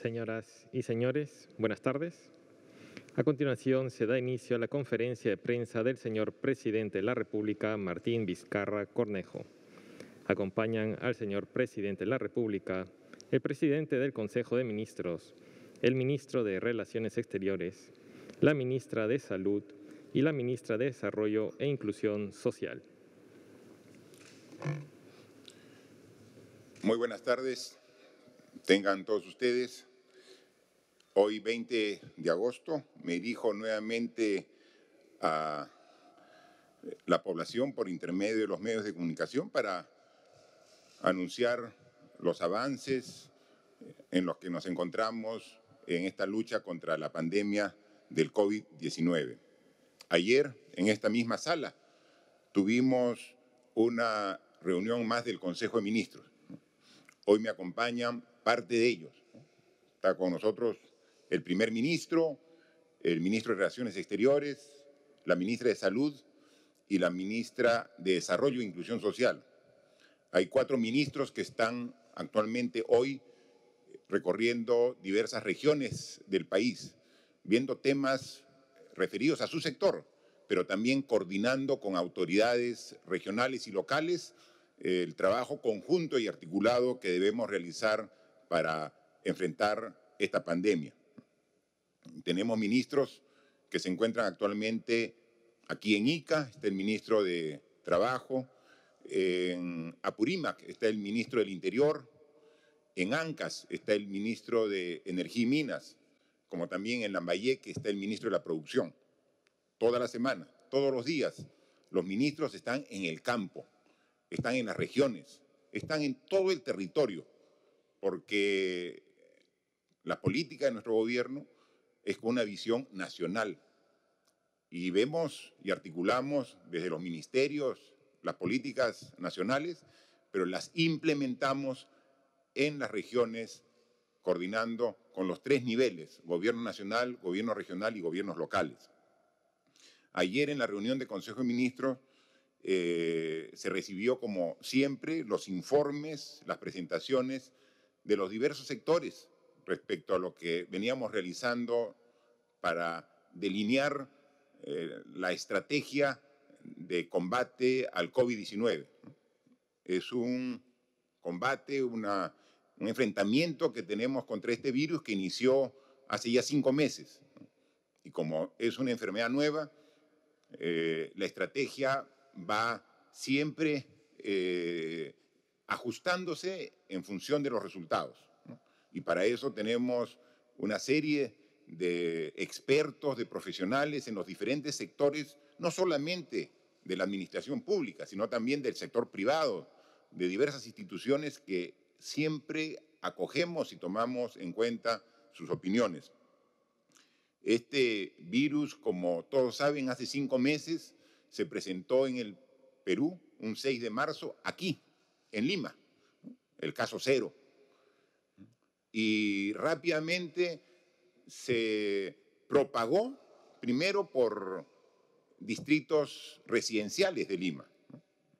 Señoras y señores, buenas tardes. A continuación se da inicio a la conferencia de prensa del señor presidente de la República, Martín Vizcarra Cornejo. Acompañan al señor presidente de la República, el presidente del Consejo de Ministros, el ministro de Relaciones Exteriores, la ministra de Salud y la ministra de Desarrollo e Inclusión Social. Muy buenas tardes, tengan todos ustedes. Hoy 20 de agosto me dirijo nuevamente a la población por intermedio de los medios de comunicación para anunciar los avances eh, en los que nos encontramos en esta lucha contra la pandemia del COVID-19. Ayer, en esta misma sala, tuvimos una reunión más del Consejo de Ministros. Hoy me acompañan parte de ellos. Está con nosotros el primer ministro, el ministro de Relaciones Exteriores, la ministra de Salud y la ministra de Desarrollo e Inclusión Social. Hay cuatro ministros que están actualmente hoy recorriendo diversas regiones del país, viendo temas referidos a su sector, pero también coordinando con autoridades regionales y locales eh, el trabajo conjunto y articulado que debemos realizar para enfrentar esta pandemia tenemos ministros que se encuentran actualmente aquí en Ica, está el ministro de Trabajo, en Apurímac está el ministro del Interior, en Ancas está el ministro de Energía y Minas, como también en Lambayeque está el ministro de la Producción. Toda la semana, todos los días, los ministros están en el campo, están en las regiones, están en todo el territorio, porque la política de nuestro gobierno es con una visión nacional. Y vemos y articulamos desde los ministerios las políticas nacionales, pero las implementamos en las regiones coordinando con los tres niveles, gobierno nacional, gobierno regional y gobiernos locales. Ayer en la reunión de Consejo de Ministros eh, se recibió, como siempre, los informes, las presentaciones de los diversos sectores respecto a lo que veníamos realizando para delinear eh, la estrategia de combate al COVID-19. Es un combate, un enfrentamiento que tenemos contra este virus que inició hace ya cinco meses. Y como es una enfermedad nueva, eh, la estrategia va siempre eh, ajustándose en función de los resultados. Y para eso tenemos una serie de expertos, de profesionales en los diferentes sectores, no solamente de la administración pública, sino también del sector privado, de diversas instituciones que siempre acogemos y tomamos en cuenta sus opiniones. Este virus, como todos saben, hace cinco meses se presentó en el Perú, un 6 de marzo, aquí, en Lima, el caso cero y rápidamente se propagó primero por distritos residenciales de Lima.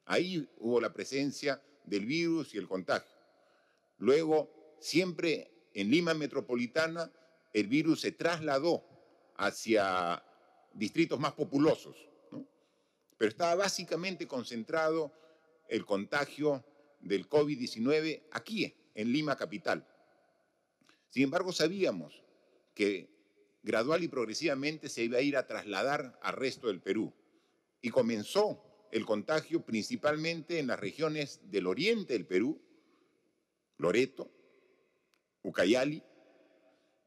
Ahí hubo la presencia del virus y el contagio. Luego, siempre en Lima metropolitana, el virus se trasladó hacia distritos más populosos, pero estaba básicamente concentrado el contagio del COVID-19 aquí, en Lima capital. Sin embargo, sabíamos que gradual y progresivamente se iba a ir a trasladar al resto del Perú. Y comenzó el contagio principalmente en las regiones del oriente del Perú, Loreto, Ucayali,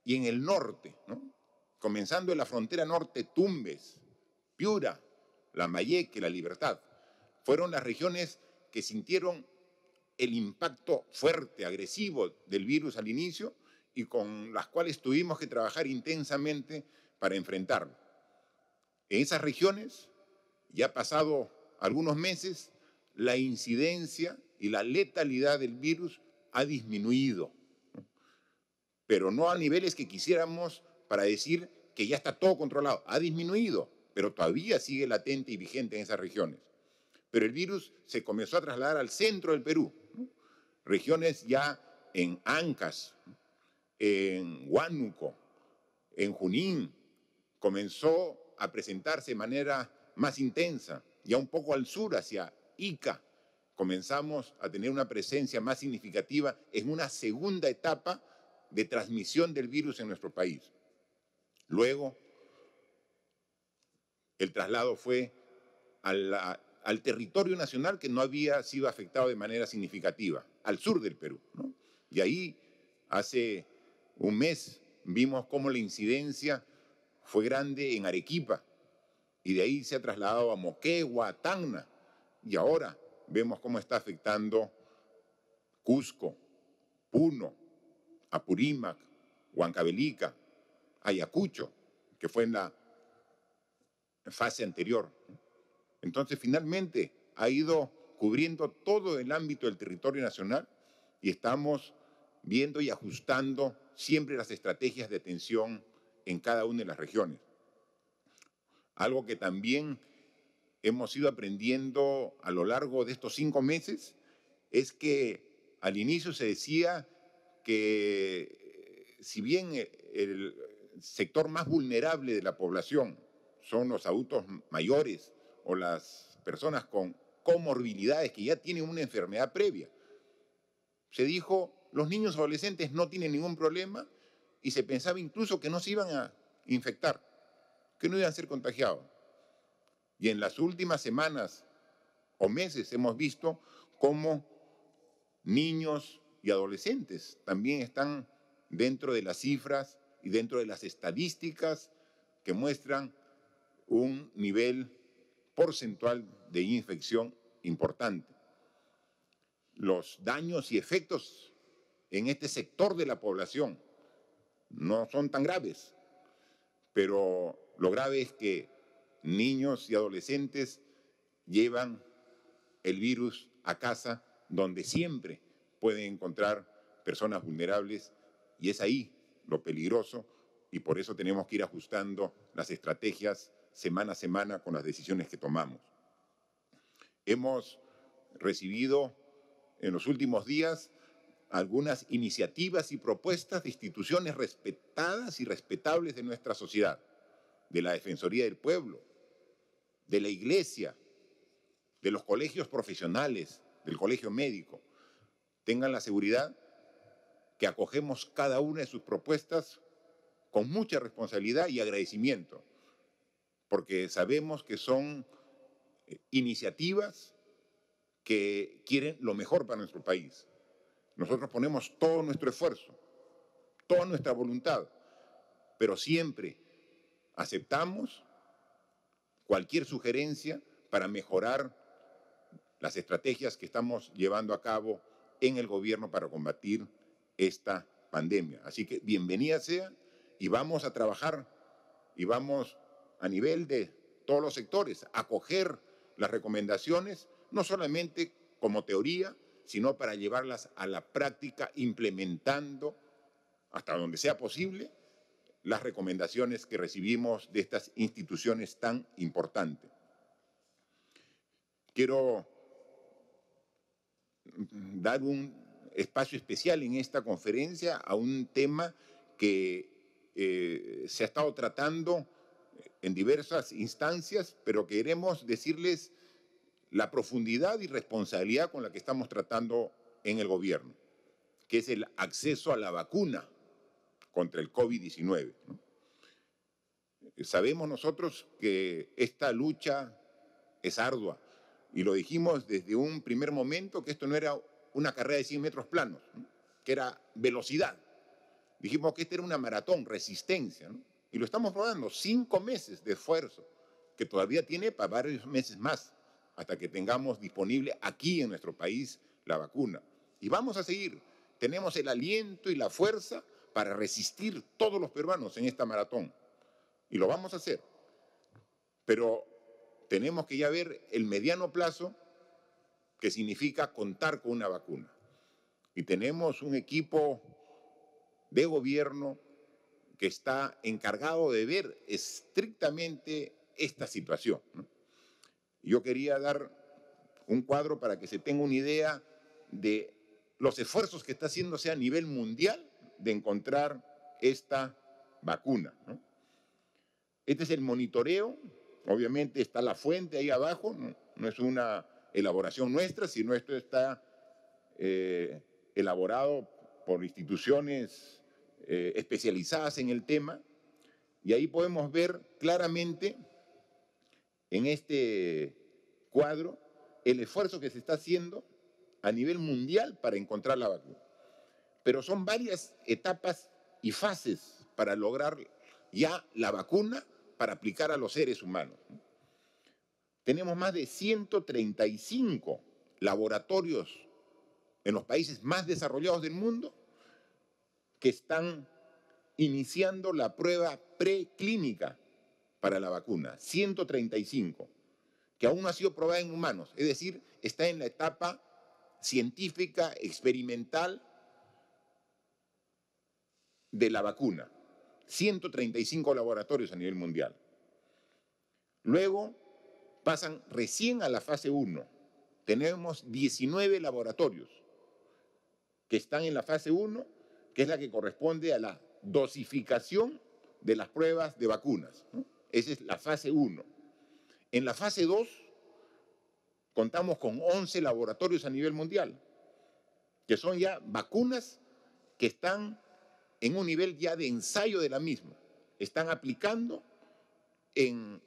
y en el norte, ¿no? comenzando en la frontera norte, Tumbes, Piura, La Lambayeque, La Libertad. Fueron las regiones que sintieron el impacto fuerte, agresivo del virus al inicio y con las cuales tuvimos que trabajar intensamente para enfrentarlo. En esas regiones, ya pasado algunos meses, la incidencia y la letalidad del virus ha disminuido, pero no a niveles que quisiéramos para decir que ya está todo controlado. Ha disminuido, pero todavía sigue latente y vigente en esas regiones. Pero el virus se comenzó a trasladar al centro del Perú, regiones ya en ancas, en Huánuco, en Junín, comenzó a presentarse de manera más intensa, ya un poco al sur, hacia Ica, comenzamos a tener una presencia más significativa en una segunda etapa de transmisión del virus en nuestro país. Luego, el traslado fue al territorio nacional que no había sido afectado de manera significativa, al sur del Perú. Y ahí, hace un mes vimos cómo la incidencia fue grande en Arequipa y de ahí se ha trasladado a Moquegua, a Tacna y ahora vemos cómo está afectando Cusco, Puno, Apurímac, Huancabelica, Ayacucho, que fue en la fase anterior. Entonces, finalmente ha ido cubriendo todo el ámbito del territorio nacional y estamos viendo y ajustando siempre las estrategias de atención en cada una de las regiones. Algo que también hemos ido aprendiendo a lo largo de estos cinco meses es que al inicio se decía que eh, si bien eh, el sector más vulnerable de la población son los adultos mayores o las personas con comorbilidades que ya tienen una enfermedad previa, se dijo los niños adolescentes no tienen ningún problema y se pensaba incluso que no se iban a infectar, que no iban a ser contagiados. Y en las últimas semanas o meses hemos visto cómo niños y adolescentes también están dentro de las cifras y dentro de las estadísticas que muestran un nivel porcentual de infección importante. Los daños y efectos en este sector de la población. No son tan graves, pero lo grave es que niños y adolescentes llevan el virus a casa donde siempre pueden encontrar personas vulnerables y es ahí lo peligroso y por eso tenemos que ir ajustando las estrategias semana a semana con las decisiones que tomamos. Hemos recibido en los últimos días algunas iniciativas y propuestas de instituciones respetadas y respetables de nuestra sociedad, de la Defensoría del Pueblo, de la Iglesia, de los colegios profesionales, del colegio médico. Tengan la seguridad que acogemos cada una de sus propuestas con mucha responsabilidad y agradecimiento, porque sabemos que son eh, iniciativas que quieren lo mejor para nuestro país nosotros ponemos todo nuestro esfuerzo, toda nuestra voluntad, pero siempre aceptamos cualquier sugerencia para mejorar las estrategias que estamos llevando a cabo en el gobierno para combatir esta pandemia. Así que bienvenida sea y vamos a trabajar y vamos a nivel de todos los sectores a acoger las recomendaciones, no solamente como teoría, sino para llevarlas a la práctica implementando hasta donde sea posible las recomendaciones que recibimos de estas instituciones tan importantes. Quiero dar un espacio especial en esta conferencia a un tema que eh, se ha estado tratando en diversas instancias, pero queremos decirles la profundidad y responsabilidad con la que estamos tratando en el gobierno, que es el acceso a la vacuna contra el COVID-19. Sabemos nosotros que esta lucha es ardua y lo dijimos desde un primer momento que esto no era una carrera de 100 metros planos, que era velocidad. Dijimos que esta era una maratón, resistencia, y lo estamos rodando cinco meses de esfuerzo, que todavía tiene para varios meses más hasta que tengamos disponible aquí en nuestro país la vacuna. Y vamos a seguir. Tenemos el aliento y la fuerza para resistir todos los peruanos en esta maratón. Y lo vamos a hacer. Pero tenemos que ya ver el mediano plazo que significa contar con una vacuna. Y tenemos un equipo de gobierno que está encargado de ver estrictamente esta situación. ¿no? Yo quería dar un cuadro para que se tenga una idea de los esfuerzos que está haciéndose a nivel mundial de encontrar esta vacuna. Este es el monitoreo, obviamente está la fuente ahí abajo, no, es una elaboración nuestra, sino esto está eh, elaborado por instituciones eh, especializadas en el tema, y ahí podemos ver claramente en este cuadro el esfuerzo que se está haciendo a nivel mundial para encontrar la vacuna. Pero son varias etapas y fases para lograr ya la vacuna para aplicar a los seres humanos. Tenemos más de 135 laboratorios en los países más desarrollados del mundo que están iniciando la prueba preclínica para la vacuna, 135, que aún ha sido probada en humanos, es decir, está en la etapa científica, experimental de la vacuna. 135 laboratorios a nivel mundial. Luego pasan recién a la fase 1. Tenemos 19 laboratorios que están en la fase 1, que es la que corresponde a la dosificación de las pruebas de vacunas. Esa es la fase 1. En la fase 2 contamos con 11 laboratorios a nivel mundial, que son ya vacunas que están en un nivel ya de ensayo de la misma. Están aplicando en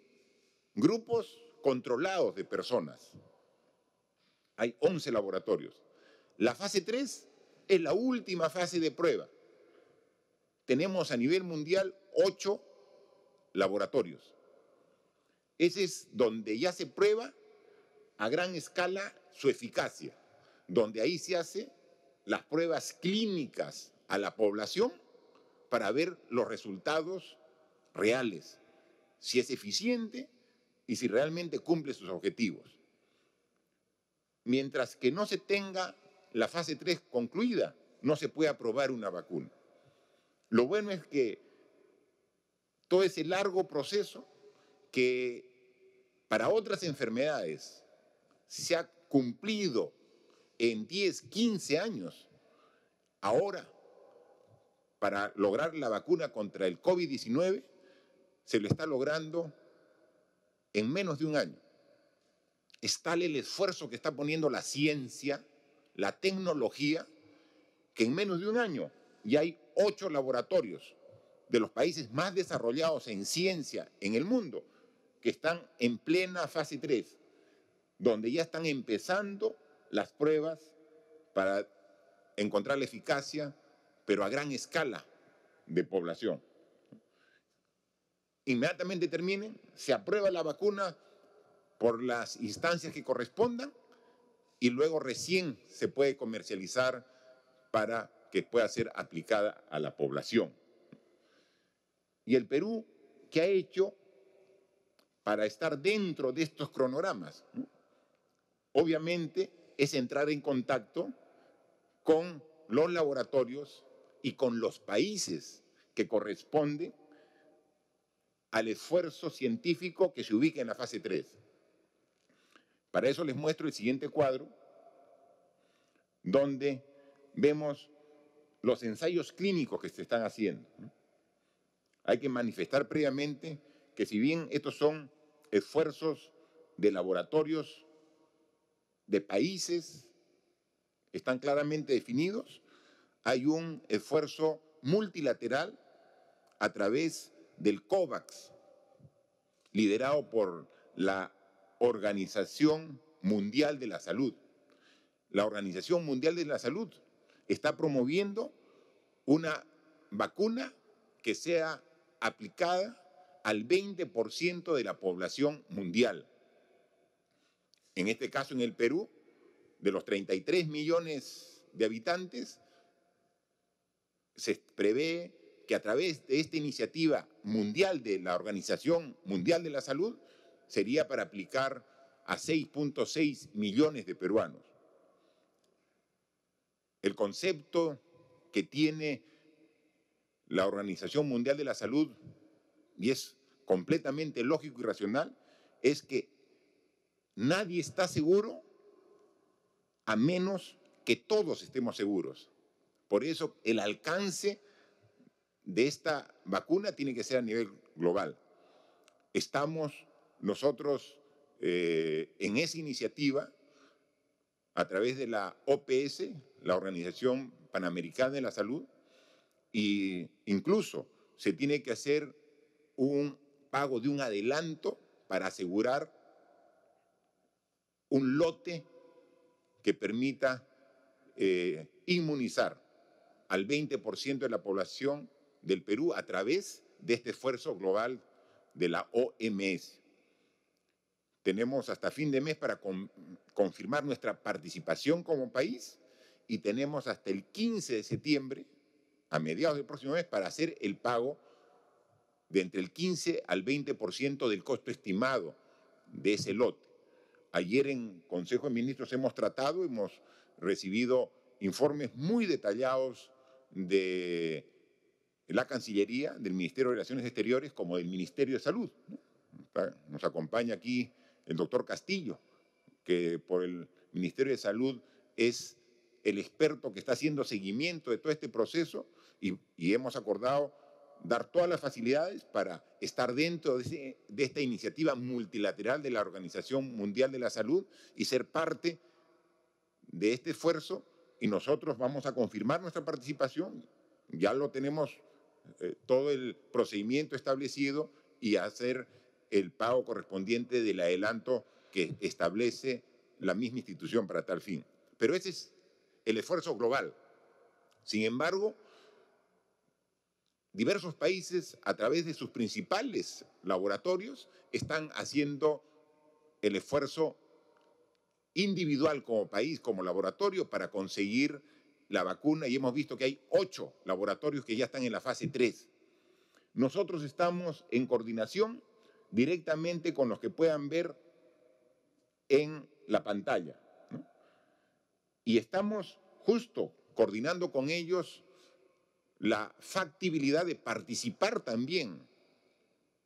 grupos controlados de personas. Hay 11 laboratorios. La fase 3 es la última fase de prueba. Tenemos a nivel mundial 8 laboratorios. Ese es donde ya se prueba a gran escala su eficacia, donde ahí se hace las pruebas clínicas a la población para ver los resultados reales, si es eficiente y si realmente cumple sus objetivos. Mientras que no se tenga la fase 3 concluida, no se puede aprobar una vacuna. Lo bueno es que todo ese largo proceso que para otras enfermedades se ha cumplido en 10, 15 años, ahora para lograr la vacuna contra el COVID-19 se lo está logrando en menos de un año. Es tal el esfuerzo que está poniendo la ciencia, la tecnología, que en menos de un año ya hay ocho laboratorios de los países más desarrollados en ciencia en el mundo, que están en plena fase 3, donde ya están empezando las pruebas para encontrar la eficacia, pero a gran escala de población. Inmediatamente terminen, se aprueba la vacuna por las instancias que correspondan y luego recién se puede comercializar para que pueda ser aplicada a la población. Y el Perú, ¿qué ha hecho para estar dentro de estos cronogramas? Obviamente es entrar en contacto con los laboratorios y con los países que corresponden al esfuerzo científico que se ubica en la fase 3. Para eso les muestro el siguiente cuadro, donde vemos los ensayos clínicos que se están haciendo. Hay que manifestar previamente que si bien estos son esfuerzos de laboratorios, de países, están claramente definidos, hay un esfuerzo multilateral a través del COVAX, liderado por la Organización Mundial de la Salud. La Organización Mundial de la Salud está promoviendo una vacuna que sea aplicada al 20% de la población mundial. En este caso, en el Perú, de los 33 millones de habitantes, se prevé que a través de esta iniciativa mundial de la Organización Mundial de la Salud sería para aplicar a 6.6 millones de peruanos. El concepto que tiene la Organización Mundial de la Salud, y es completamente lógico y racional, es que nadie está seguro a menos que todos estemos seguros. Por eso el alcance de esta vacuna tiene que ser a nivel global. Estamos nosotros eh, en esa iniciativa a través de la OPS, la Organización Panamericana de la Salud, incluso se tiene que hacer un pago de un adelanto para asegurar un lote que permita eh, inmunizar al 20% de la población del Perú a través de este esfuerzo global de la OMS. Tenemos hasta fin de mes para confirmar nuestra participación como país y tenemos hasta el 15 de septiembre a mediados del próximo mes para hacer el pago de entre el 15 al 20% del costo estimado de ese lote. Ayer en Consejo de Ministros hemos tratado, hemos recibido informes muy detallados de la Cancillería, del Ministerio de Relaciones Exteriores, como del Ministerio de Salud. Nos acompaña aquí el doctor Castillo, que por el Ministerio de Salud es el experto que está haciendo seguimiento de todo este proceso y, hemos acordado dar todas las facilidades para estar dentro de, esta iniciativa multilateral de la Organización Mundial de la Salud y ser parte de este esfuerzo y nosotros vamos a confirmar nuestra participación. Ya lo tenemos eh, todo el procedimiento establecido y hacer el pago correspondiente del adelanto que establece la misma institución para tal fin. Pero ese es el esfuerzo global. Sin embargo, diversos países, a través de sus principales laboratorios, están haciendo el esfuerzo individual como país, como laboratorio, para conseguir la vacuna y hemos visto que hay ocho laboratorios que ya están en la fase 3. Nosotros estamos en coordinación directamente con los que puedan ver en la pantalla. Y estamos justo coordinando con ellos la factibilidad de participar también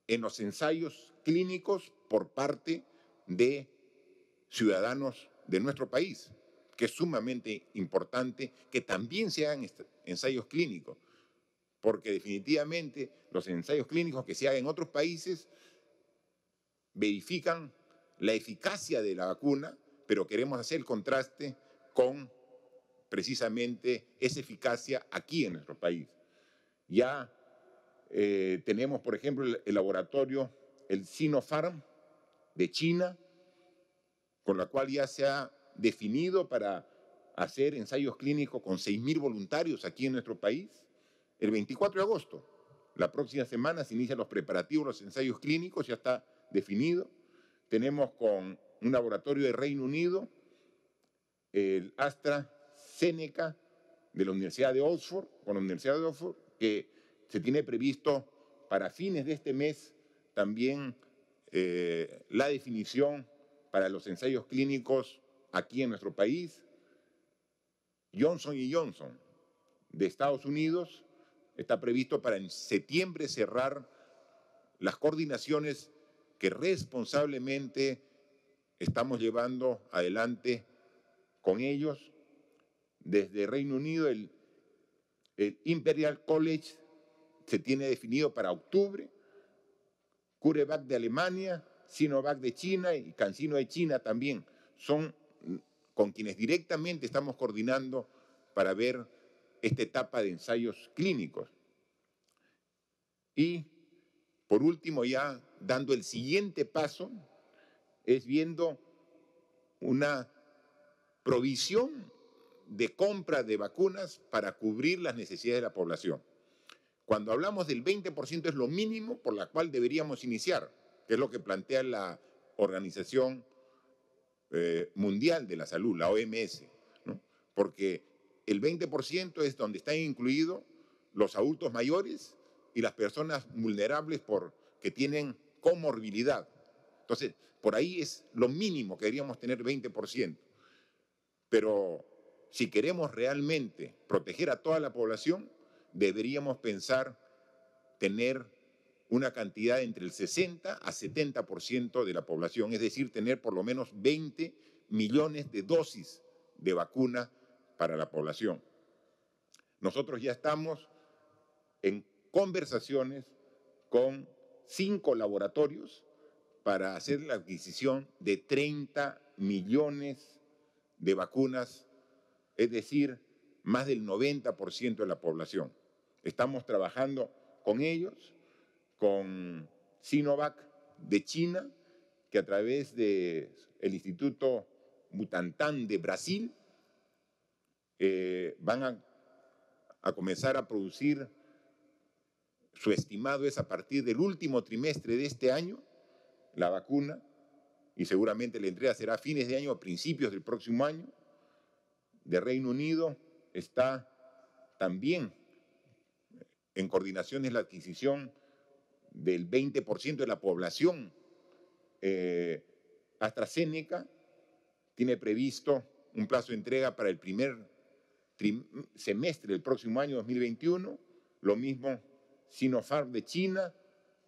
en los ensayos clínicos por parte de ciudadanos de nuestro país, que es sumamente importante que también se hagan ensayos clínicos, porque definitivamente los ensayos clínicos que se hagan en otros países verifican la eficacia de la vacuna, pero queremos hacer el contraste con precisamente esa eficacia aquí en nuestro país. Ya eh, tenemos, por ejemplo, el, laboratorio, el Sinopharm de China, con la cual ya se ha definido para hacer ensayos clínicos con 6.000 voluntarios aquí en nuestro país. El 24 de agosto, la próxima semana, se inician los preparativos, los ensayos clínicos, ya está definido. Tenemos con un laboratorio de Reino Unido, el Astra de la Universidad de Oxford, con la Universidad de Oxford, que se tiene previsto para fines de este mes también eh, la definición para los ensayos clínicos aquí en nuestro país. Johnson y Johnson de Estados Unidos está previsto para en septiembre cerrar las coordinaciones que responsablemente estamos llevando adelante con ellos desde Reino Unido, el, Imperial College se tiene definido para octubre, CureVac de Alemania, Sinovac de China y CanSino de China también son con quienes directamente estamos coordinando para ver esta etapa de ensayos clínicos. Y por último, ya dando el siguiente paso, es viendo una provisión de compra de vacunas para cubrir las necesidades de la población. Cuando hablamos del 20% es lo mínimo por la cual deberíamos iniciar, que es lo que plantea la Organización eh, Mundial de la Salud, la OMS, porque el 20% es donde están incluidos los adultos mayores y las personas vulnerables por, que tienen comorbilidad. Entonces, por ahí es lo mínimo que deberíamos tener 20%. Pero si queremos realmente proteger a toda la población, deberíamos pensar tener una cantidad entre el 60 a 70% de la población, es decir, tener por lo menos 20 millones de dosis de vacuna para la población. Nosotros ya estamos en conversaciones con cinco laboratorios para hacer la adquisición de 30 millones de vacunas es decir, más del 90% de la población. Estamos trabajando con ellos, con Sinovac de China, que a través del Instituto Butantan de Brasil eh, van a, a comenzar a producir, su estimado es a partir del último trimestre de este año, la vacuna, y seguramente la entrega será a fines de año o principios del próximo año de Reino Unido está también en coordinación es la adquisición del 20% de la población. Eh, AstraZeneca tiene previsto un plazo de entrega para el primer semestre del próximo año 2021, lo mismo Sinopharm de China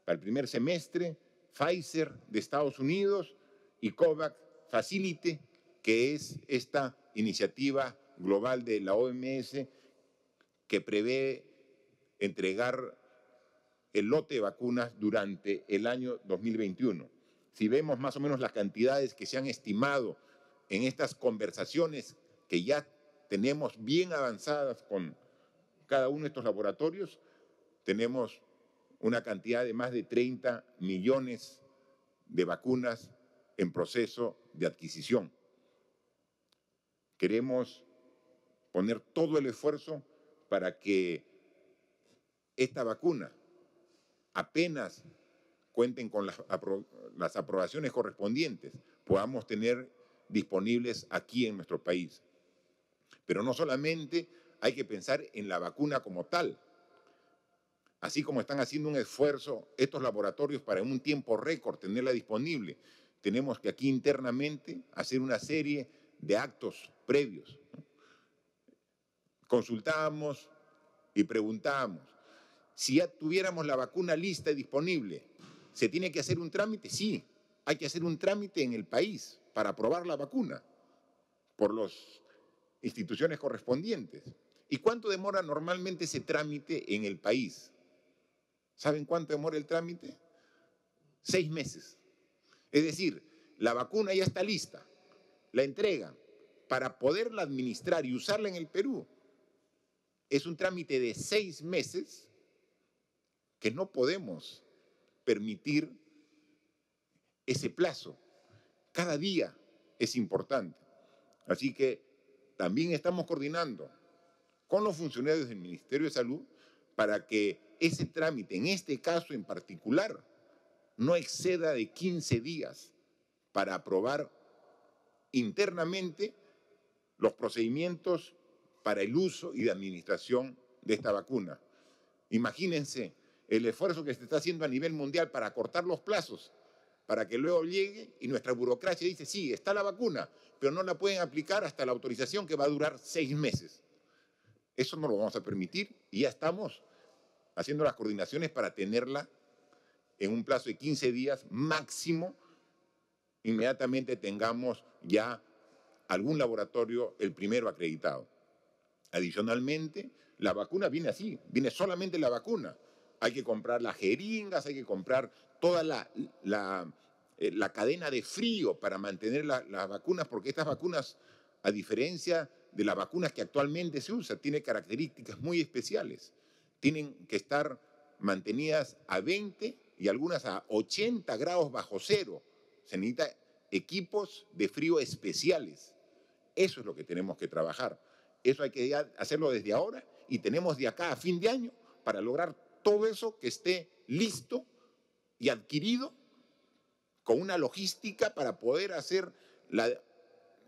para el primer semestre, Pfizer de Estados Unidos y COVAX Facilite que es esta iniciativa global de la OMS que prevé entregar el lote de vacunas durante el año 2021. Si vemos más o menos las cantidades que se han estimado en estas conversaciones que ya tenemos bien avanzadas con cada uno de estos laboratorios, tenemos una cantidad de más de 30 millones de vacunas en proceso de adquisición. Queremos poner todo el esfuerzo para que esta vacuna apenas cuenten con las, aprobaciones correspondientes, podamos tener disponibles aquí en nuestro país. Pero no solamente hay que pensar en la vacuna como tal, así como están haciendo un esfuerzo estos laboratorios para en un tiempo récord tenerla disponible, tenemos que aquí internamente hacer una serie de actos previos. Consultábamos y preguntábamos, si ya tuviéramos la vacuna lista y disponible, ¿se tiene que hacer un trámite? Sí, hay que hacer un trámite en el país para aprobar la vacuna por las instituciones correspondientes. ¿Y cuánto demora normalmente ese trámite en el país? ¿Saben cuánto demora el trámite? Seis meses. Es decir, la vacuna ya está lista, la entrega, para poderla administrar y usarla en el Perú. Es un trámite de seis meses que no podemos permitir ese plazo. Cada día es importante. Así que también estamos coordinando con los funcionarios del Ministerio de Salud para que ese trámite, en este caso en particular, no exceda de 15 días para aprobar internamente los procedimientos para el uso y de administración de esta vacuna. Imagínense el esfuerzo que se está haciendo a nivel mundial para acortar los plazos, para que luego llegue y nuestra burocracia dice, sí, está la vacuna, pero no la pueden aplicar hasta la autorización que va a durar seis meses. Eso no lo vamos a permitir y ya estamos haciendo las coordinaciones para tenerla en un plazo de 15 días máximo inmediatamente tengamos ya algún laboratorio, el primero acreditado. Adicionalmente, la vacuna viene así, viene solamente la vacuna. Hay que comprar las jeringas, hay que comprar toda la, la, eh, cadena de frío para mantener las vacunas, porque estas vacunas, a diferencia de las vacunas que actualmente se usan, tienen características muy especiales. Tienen que estar mantenidas a 20 y algunas a 80 grados bajo cero se necesitan equipos de frío especiales. Eso es lo que tenemos que trabajar. Eso hay que hacerlo desde ahora y tenemos de acá a fin de año para lograr todo eso que esté listo y adquirido con una logística para poder hacer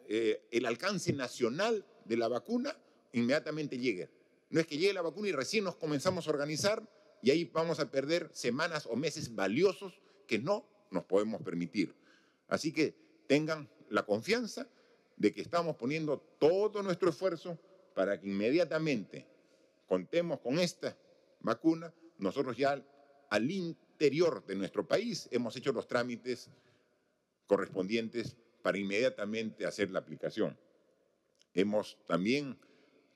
eh, el alcance nacional de la vacuna inmediatamente llegue. No es que llegue la vacuna y recién nos comenzamos a organizar y ahí vamos a perder semanas o meses valiosos que no nos podemos permitir. Así que tengan la confianza de que estamos poniendo todo nuestro esfuerzo para que inmediatamente contemos con esta vacuna. Nosotros ya al interior de nuestro país hemos hecho los trámites correspondientes para inmediatamente hacer la aplicación. Hemos también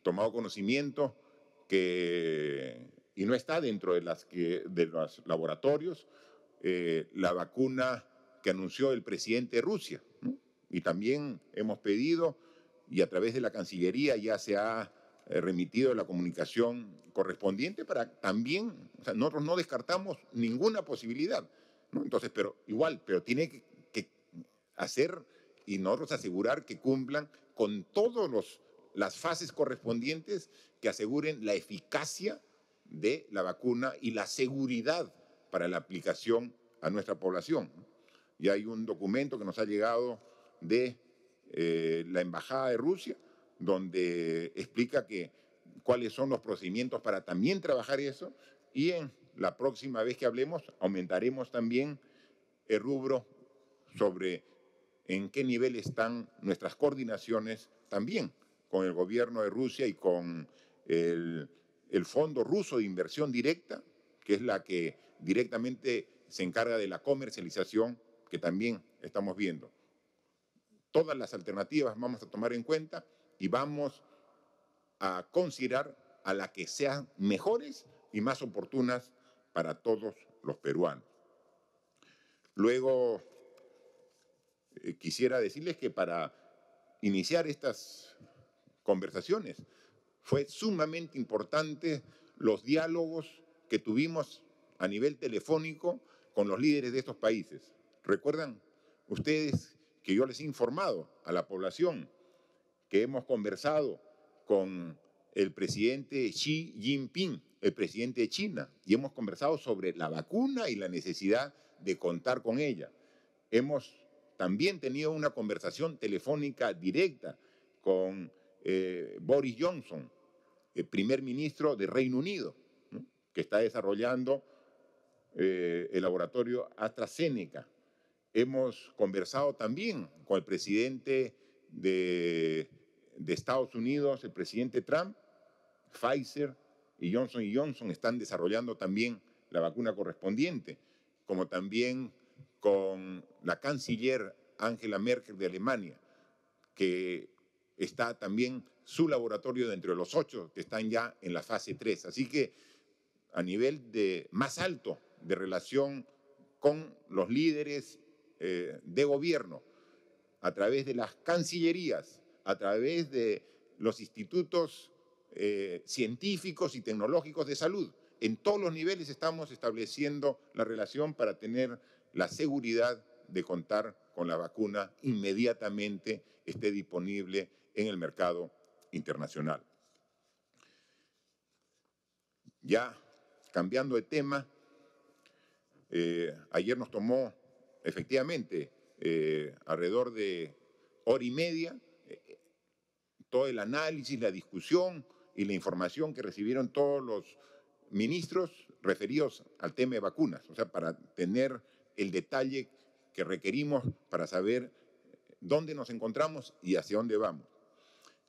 tomado conocimiento que, y no está dentro de, las que, de los laboratorios, eh, la vacuna que anunció el presidente de Rusia. Y también hemos pedido, y a través de la Cancillería ya se ha eh, remitido la comunicación correspondiente para también, o sea, nosotros no descartamos ninguna posibilidad. ¿no? Entonces, pero igual, pero tiene que, que hacer y nosotros asegurar que cumplan con todas las fases correspondientes que aseguren la eficacia de la vacuna y la seguridad para la aplicación a nuestra población y hay un documento que nos ha llegado de eh, la Embajada de Rusia, donde explica cuáles son los procedimientos para también trabajar eso y en la próxima vez que hablemos aumentaremos también el rubro sobre en qué nivel están nuestras coordinaciones también con el gobierno de Rusia y con el, el Fondo Ruso de Inversión Directa, que es la que directamente se encarga de la comercialización que también estamos viendo. Todas las alternativas vamos a tomar en cuenta y vamos a considerar a las que sean mejores y más oportunas para todos los peruanos. Luego, eh, quisiera decirles que para iniciar estas conversaciones fue sumamente importante los diálogos que tuvimos a nivel telefónico con los líderes de estos países. Recuerdan ustedes que yo les he informado a la población que hemos conversado con el presidente Xi Jinping, el presidente de China, y hemos conversado sobre la vacuna y la necesidad de contar con ella. Hemos también tenido una conversación telefónica directa con eh, Boris Johnson, el primer ministro de Reino Unido, que está desarrollando eh, el laboratorio AstraZeneca hemos conversado también con el presidente de, Estados Unidos, el presidente Trump, Pfizer y Johnson Johnson están desarrollando también la vacuna correspondiente, como también con la canciller Angela Merkel de Alemania, que está también su laboratorio dentro de los ocho que están ya en la fase 3. Así que a nivel de, más alto de relación con los líderes eh, de gobierno, a través de las cancillerías, a través de los institutos eh, científicos y tecnológicos de salud. En todos los niveles estamos estableciendo la relación para tener la seguridad de contar con la vacuna inmediatamente esté disponible en el mercado internacional. Ya cambiando de tema, eh, ayer nos tomó efectivamente, eh, alrededor de hora y media, eh, todo el análisis, la discusión y la información que recibieron todos los ministros referidos al tema de vacunas, o sea, para tener el detalle que requerimos para saber dónde nos encontramos y hacia dónde vamos.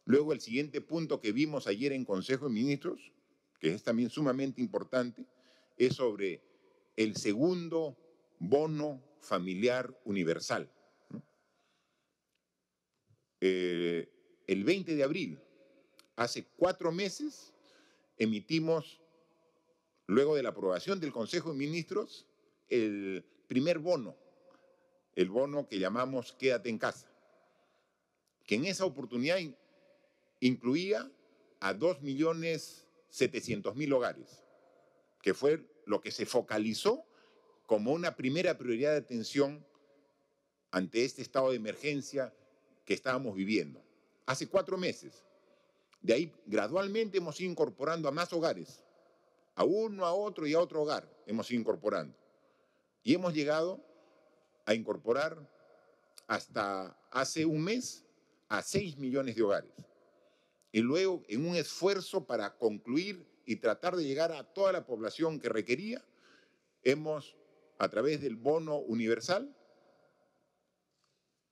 Luego el siguiente punto que vimos ayer en Consejo de Ministros, que es también sumamente importante, es sobre el segundo bono familiar universal. Eh, el 20 de abril, hace cuatro meses, emitimos, luego de la aprobación del Consejo de Ministros, el primer bono, el bono que llamamos Quédate en casa, que en esa oportunidad incluía a 2.700.000 hogares, que fue lo que se focalizó como una primera prioridad de atención ante este estado de emergencia que estábamos viviendo. Hace cuatro meses. De ahí gradualmente hemos ido incorporando a más hogares. A uno, a otro y a otro hogar hemos ido incorporando. Y hemos llegado a incorporar hasta hace un mes a seis millones de hogares. Y luego, en un esfuerzo para concluir y tratar de llegar a toda la población que requería, hemos a través del bono universal,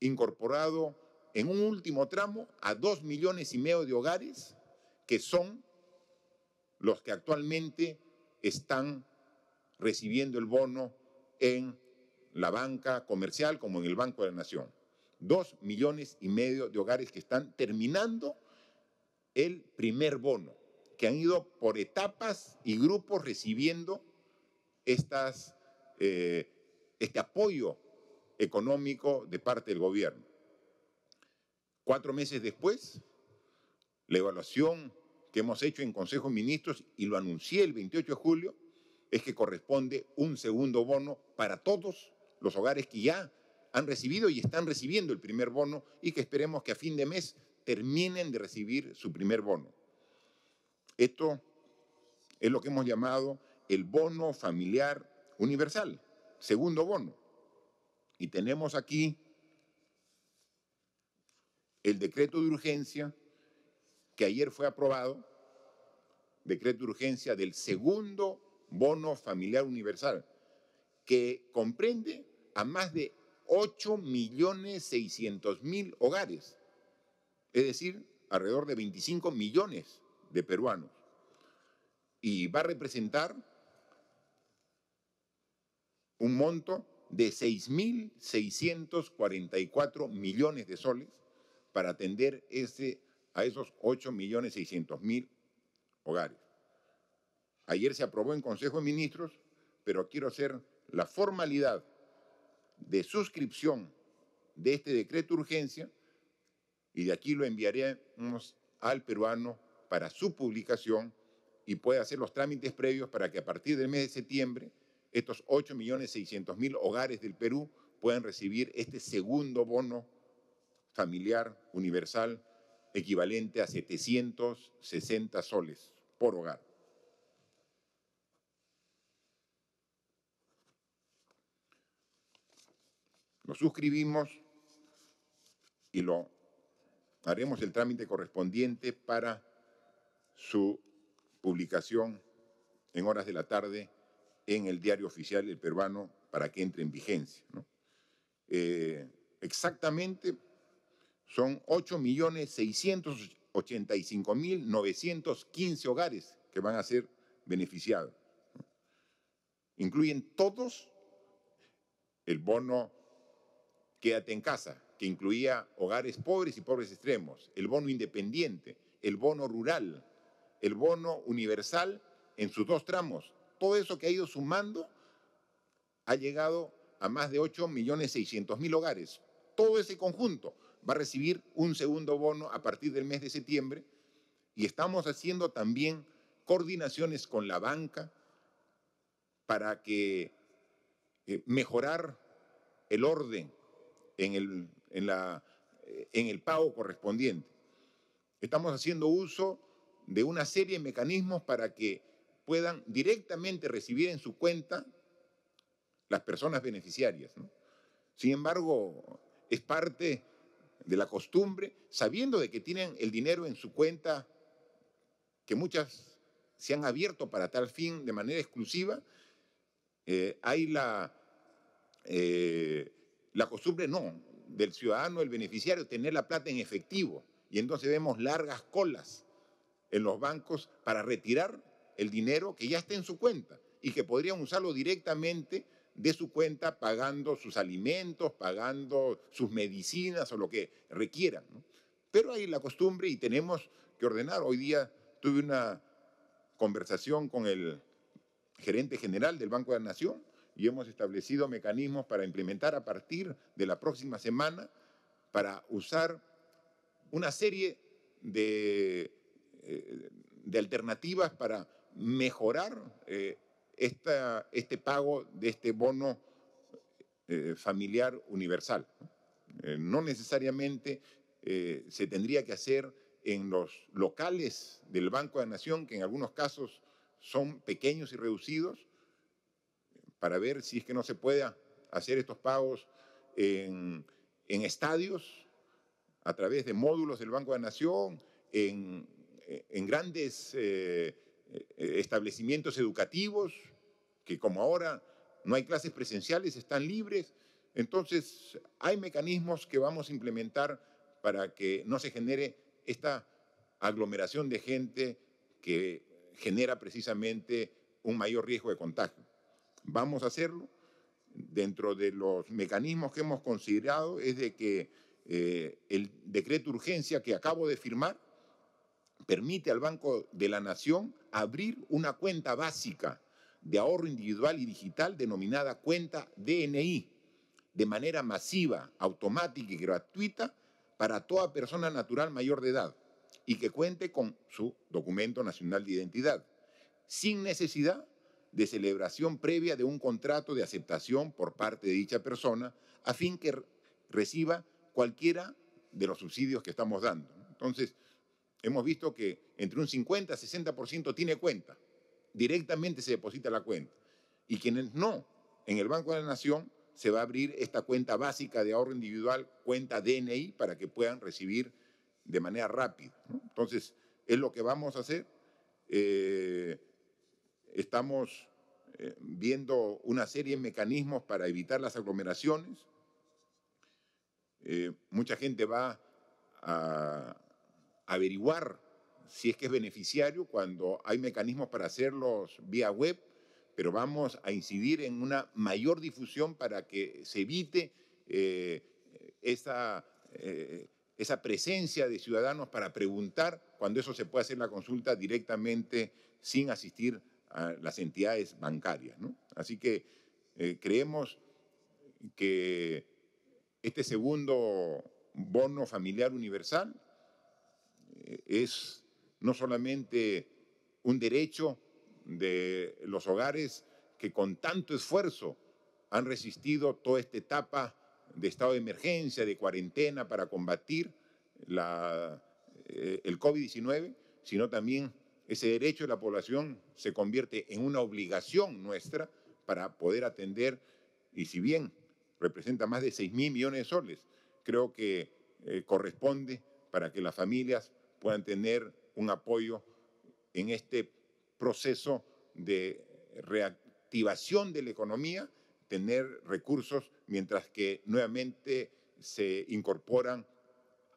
incorporado en un último tramo a dos millones y medio de hogares que son los que actualmente están recibiendo el bono en la banca comercial como en el Banco de la Nación. Dos millones y medio de hogares que están terminando el primer bono, que han ido por etapas y grupos recibiendo estas eh, este apoyo económico de parte del gobierno. Cuatro meses después, la evaluación que hemos hecho en Consejo de Ministros, y lo anuncié el 28 de julio, es que corresponde un segundo bono para todos los hogares que ya han recibido y están recibiendo el primer bono y que esperemos que a fin de mes terminen de recibir su primer bono. Esto es lo que hemos llamado el bono familiar universal, segundo bono. Y tenemos aquí el decreto de urgencia que ayer fue aprobado, decreto de urgencia del segundo bono familiar universal, que comprende a más de 8.600.000 hogares, es decir, alrededor de 25 millones de peruanos. Y va a representar un monto de 6.644 millones de soles para atender ese, a esos 8.600.000 hogares. Ayer se aprobó en Consejo de Ministros, pero quiero hacer la formalidad de suscripción de este decreto de urgencia y de aquí lo enviaremos al peruano para su publicación y puede hacer los trámites previos para que a partir del mes de septiembre estos 8.600.000 hogares del Perú pueden recibir este segundo bono familiar universal equivalente a 760 soles por hogar. Lo suscribimos y lo haremos el trámite correspondiente para su publicación en horas de la tarde en el diario oficial El peruano para que entre en vigencia. Eh, exactamente son 8.685.915 hogares que van a ser beneficiados. Incluyen todos el bono Quédate en casa, que incluía hogares pobres y pobres extremos, el bono independiente, el bono rural, el bono universal en sus dos tramos, todo eso que ha ido sumando ha llegado a más de 8.600.000 hogares. Todo ese conjunto va a recibir un segundo bono a partir del mes de septiembre y estamos haciendo también coordinaciones con la banca para que eh, mejorar el orden en el, en, la, eh, en el pago correspondiente. Estamos haciendo uso de una serie de mecanismos para que puedan directamente recibir en su cuenta las personas beneficiarias. Sin embargo, es parte de la costumbre, sabiendo de que tienen el dinero en su cuenta, que muchas se han abierto para tal fin de manera exclusiva, eh, hay la, eh, la costumbre, no, del ciudadano, el beneficiario, tener la plata en efectivo. Y entonces vemos largas colas en los bancos para retirar el dinero que ya está en su cuenta y que podrían usarlo directamente de su cuenta pagando sus alimentos, pagando sus medicinas o lo que requieran. Pero hay la costumbre y tenemos que ordenar. Hoy día tuve una conversación con el gerente general del Banco de la Nación y hemos establecido mecanismos para implementar a partir de la próxima semana para usar una serie de eh, alternativas para mejorar eh, este pago de este bono eh, familiar universal. Eh, no necesariamente se tendría que hacer en los locales del Banco de la Nación, que en algunos casos son pequeños y reducidos, para ver si es que no se pueda hacer estos pagos en, estadios, a través de módulos del Banco de la Nación, en, grandes eh, establecimientos educativos, que como ahora no hay clases presenciales, están libres. Entonces, hay mecanismos que vamos a implementar para que no se genere esta aglomeración de gente que genera precisamente un mayor riesgo de contagio. Vamos a hacerlo. Dentro de los mecanismos que hemos considerado es de que eh, el decreto urgencia que acabo de firmar permite al Banco de la Nación abrir una cuenta básica de ahorro individual y digital denominada cuenta DNI, de manera masiva, automática y gratuita para toda persona natural mayor de edad y que cuente con su documento nacional de identidad, sin necesidad de celebración previa de un contrato de aceptación por parte de dicha persona, a fin que reciba cualquiera de los subsidios que estamos dando. Entonces, hemos visto que entre un 50 y 60% tiene cuenta. Directamente se deposita la cuenta. Y quienes no, en el Banco de la Nación se va a abrir esta cuenta básica de ahorro individual, cuenta DNI, para que puedan recibir de manera rápida. Entonces, es lo que vamos a hacer. Eh, estamos eh, viendo una serie de mecanismos para evitar las aglomeraciones. Eh, mucha gente va a, averiguar si es que es beneficiario cuando hay mecanismos para hacerlos vía web, pero vamos a incidir en una mayor difusión para que se evite eh, esa, eh, esa presencia de ciudadanos para preguntar cuando eso se puede hacer la consulta directamente sin asistir a las entidades bancarias. Así que eh, creemos que este segundo bono familiar universal es no solamente un derecho de los hogares que con tanto esfuerzo han resistido toda esta etapa de estado de emergencia, de cuarentena para combatir la, eh, el COVID-19, sino también ese derecho de la población se convierte en una obligación nuestra para poder atender, y si bien representa más de 6 mil millones de soles, creo que eh, corresponde para que las familias puedan tener un apoyo en este proceso de reactivación de la economía, tener recursos mientras que nuevamente se incorporan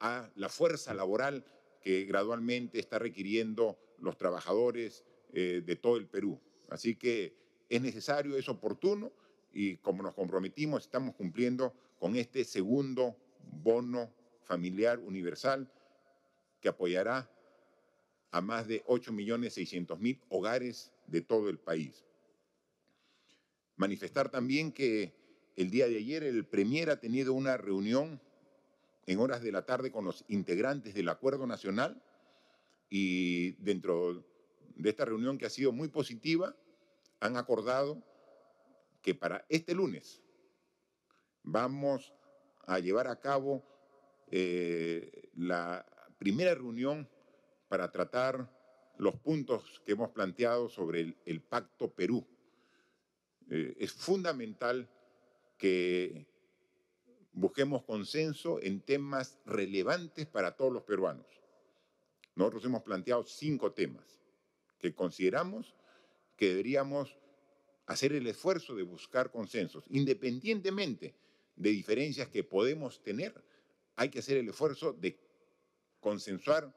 a la fuerza laboral que gradualmente está requiriendo los trabajadores eh, de todo el Perú. Así que es necesario, es oportuno y como nos comprometimos, estamos cumpliendo con este segundo bono familiar universal que apoyará a más de 8.600.000 hogares de todo el país. Manifestar también que el día de ayer el Premier ha tenido una reunión en horas de la tarde con los integrantes del Acuerdo Nacional y dentro de esta reunión que ha sido muy positiva, han acordado que para este lunes vamos a llevar a cabo eh, la primera reunión para tratar los puntos que hemos planteado sobre el, Pacto Perú. Eh, es fundamental que busquemos consenso en temas relevantes para todos los peruanos. Nosotros hemos planteado cinco temas que consideramos que deberíamos hacer el esfuerzo de buscar consensos. Independientemente de diferencias que podemos tener, hay que hacer el esfuerzo de consensuar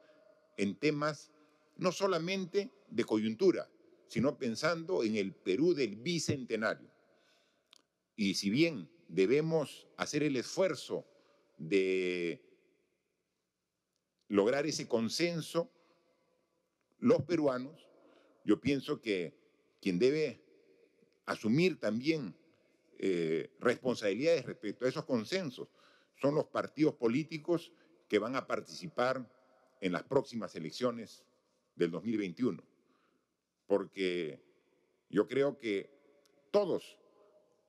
en temas no solamente de coyuntura, sino pensando en el Perú del Bicentenario. Y si bien debemos hacer el esfuerzo de lograr ese consenso, los peruanos, yo pienso que quien debe asumir también eh, responsabilidades respecto a esos consensos son los partidos políticos que van a participar en las próximas elecciones del 2021, porque yo creo que todos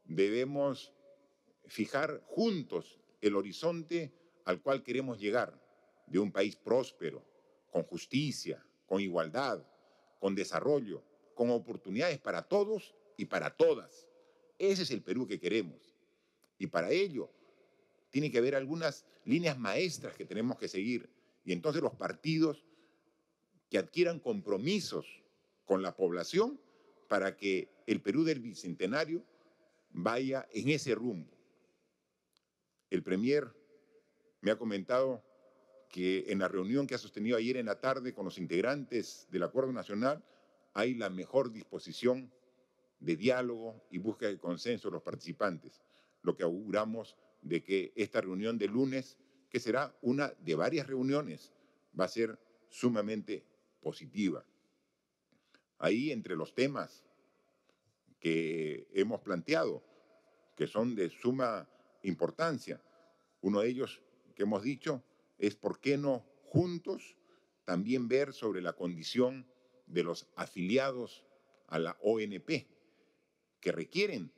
debemos fijar juntos el horizonte al cual queremos llegar, de un país próspero, con justicia, con igualdad, con desarrollo, con oportunidades para todos y para todas. Ese es el Perú que queremos. Y para ello tiene que haber algunas líneas maestras que tenemos que seguir. Y entonces los partidos que adquieran compromisos con la población para que el Perú del Bicentenario vaya en ese rumbo. El Premier me ha comentado que en la reunión que ha sostenido ayer en la tarde con los integrantes del Acuerdo Nacional hay la mejor disposición de diálogo y búsqueda de consenso de los participantes, lo que auguramos de que esta reunión de lunes, que será una de varias reuniones, va a ser sumamente positiva. Ahí entre los temas que hemos planteado, que son de suma importancia, uno de ellos que hemos dicho es por qué no juntos también ver sobre la condición de los afiliados a la ONP, que requieren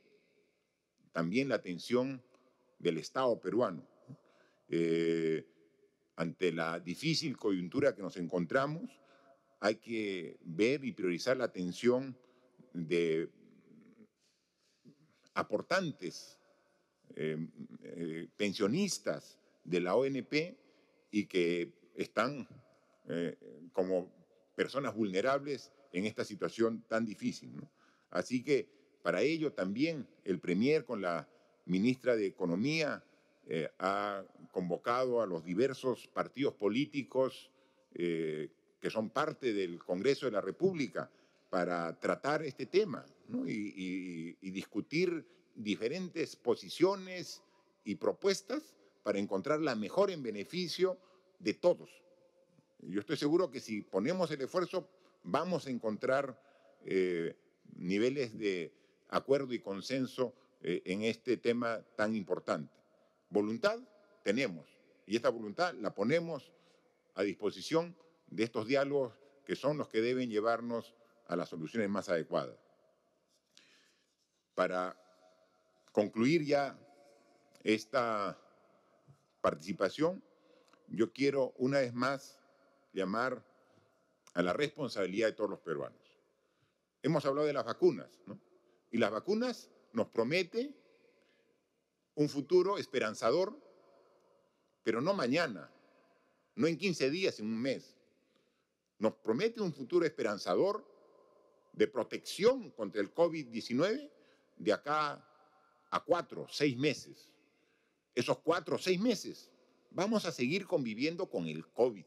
también la atención del Estado peruano. Eh, ante la difícil coyuntura que nos encontramos, hay que ver y priorizar la atención de aportantes, em, eh, pensionistas de la ONP y que están eh, como personas vulnerables en esta situación tan difícil. Así que para ello también el Premier con la ministra de Economía eh, ha convocado a los diversos partidos políticos eh, que son parte del Congreso de la República para tratar este tema y, discutir diferentes posiciones y propuestas para encontrar la mejor en beneficio de todos. Yo estoy seguro que si ponemos el esfuerzo vamos a encontrar eh, niveles de acuerdo y consenso eh, en este tema tan importante. Voluntad tenemos y esta voluntad la ponemos a disposición de estos diálogos que son los que deben llevarnos a las soluciones más adecuadas. Para concluir ya esta participación, yo quiero una vez más llamar a la responsabilidad de todos los peruanos. Hemos hablado de las vacunas, Y las vacunas nos promete un futuro esperanzador, pero no mañana, no en 15 días, en un mes. Nos promete un futuro esperanzador de protección contra el COVID-19 de acá a cuatro, seis meses. Esos cuatro seis meses vamos a seguir conviviendo con el COVID.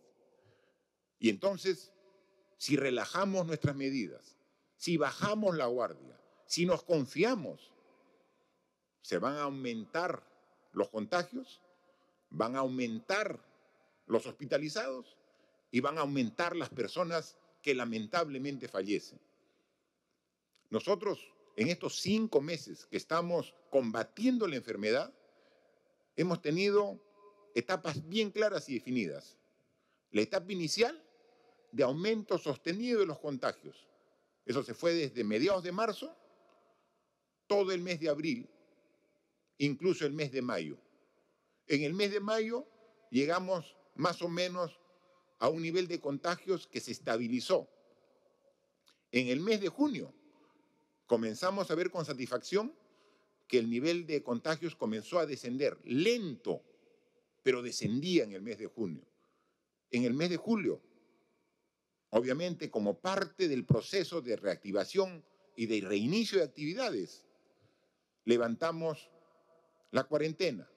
Y entonces, si relajamos nuestras medidas, si bajamos la guardia, si nos confiamos, se van a aumentar los contagios, van a aumentar los hospitalizados y van a aumentar las personas que lamentablemente fallecen. Nosotros, en estos cinco meses que estamos combatiendo la enfermedad, hemos tenido etapas bien claras y definidas. La etapa inicial de aumento sostenido de los contagios. Eso se fue desde mediados de marzo todo el mes de abril, incluso el mes de mayo. En el mes de mayo llegamos más o menos a un nivel de contagios que se estabilizó. En el mes de junio comenzamos a ver con satisfacción que el nivel de contagios comenzó a descender, lento, pero descendía en el mes de junio. En el mes de julio, obviamente como parte del proceso de reactivación y de reinicio de actividades, levantamos la cuarentena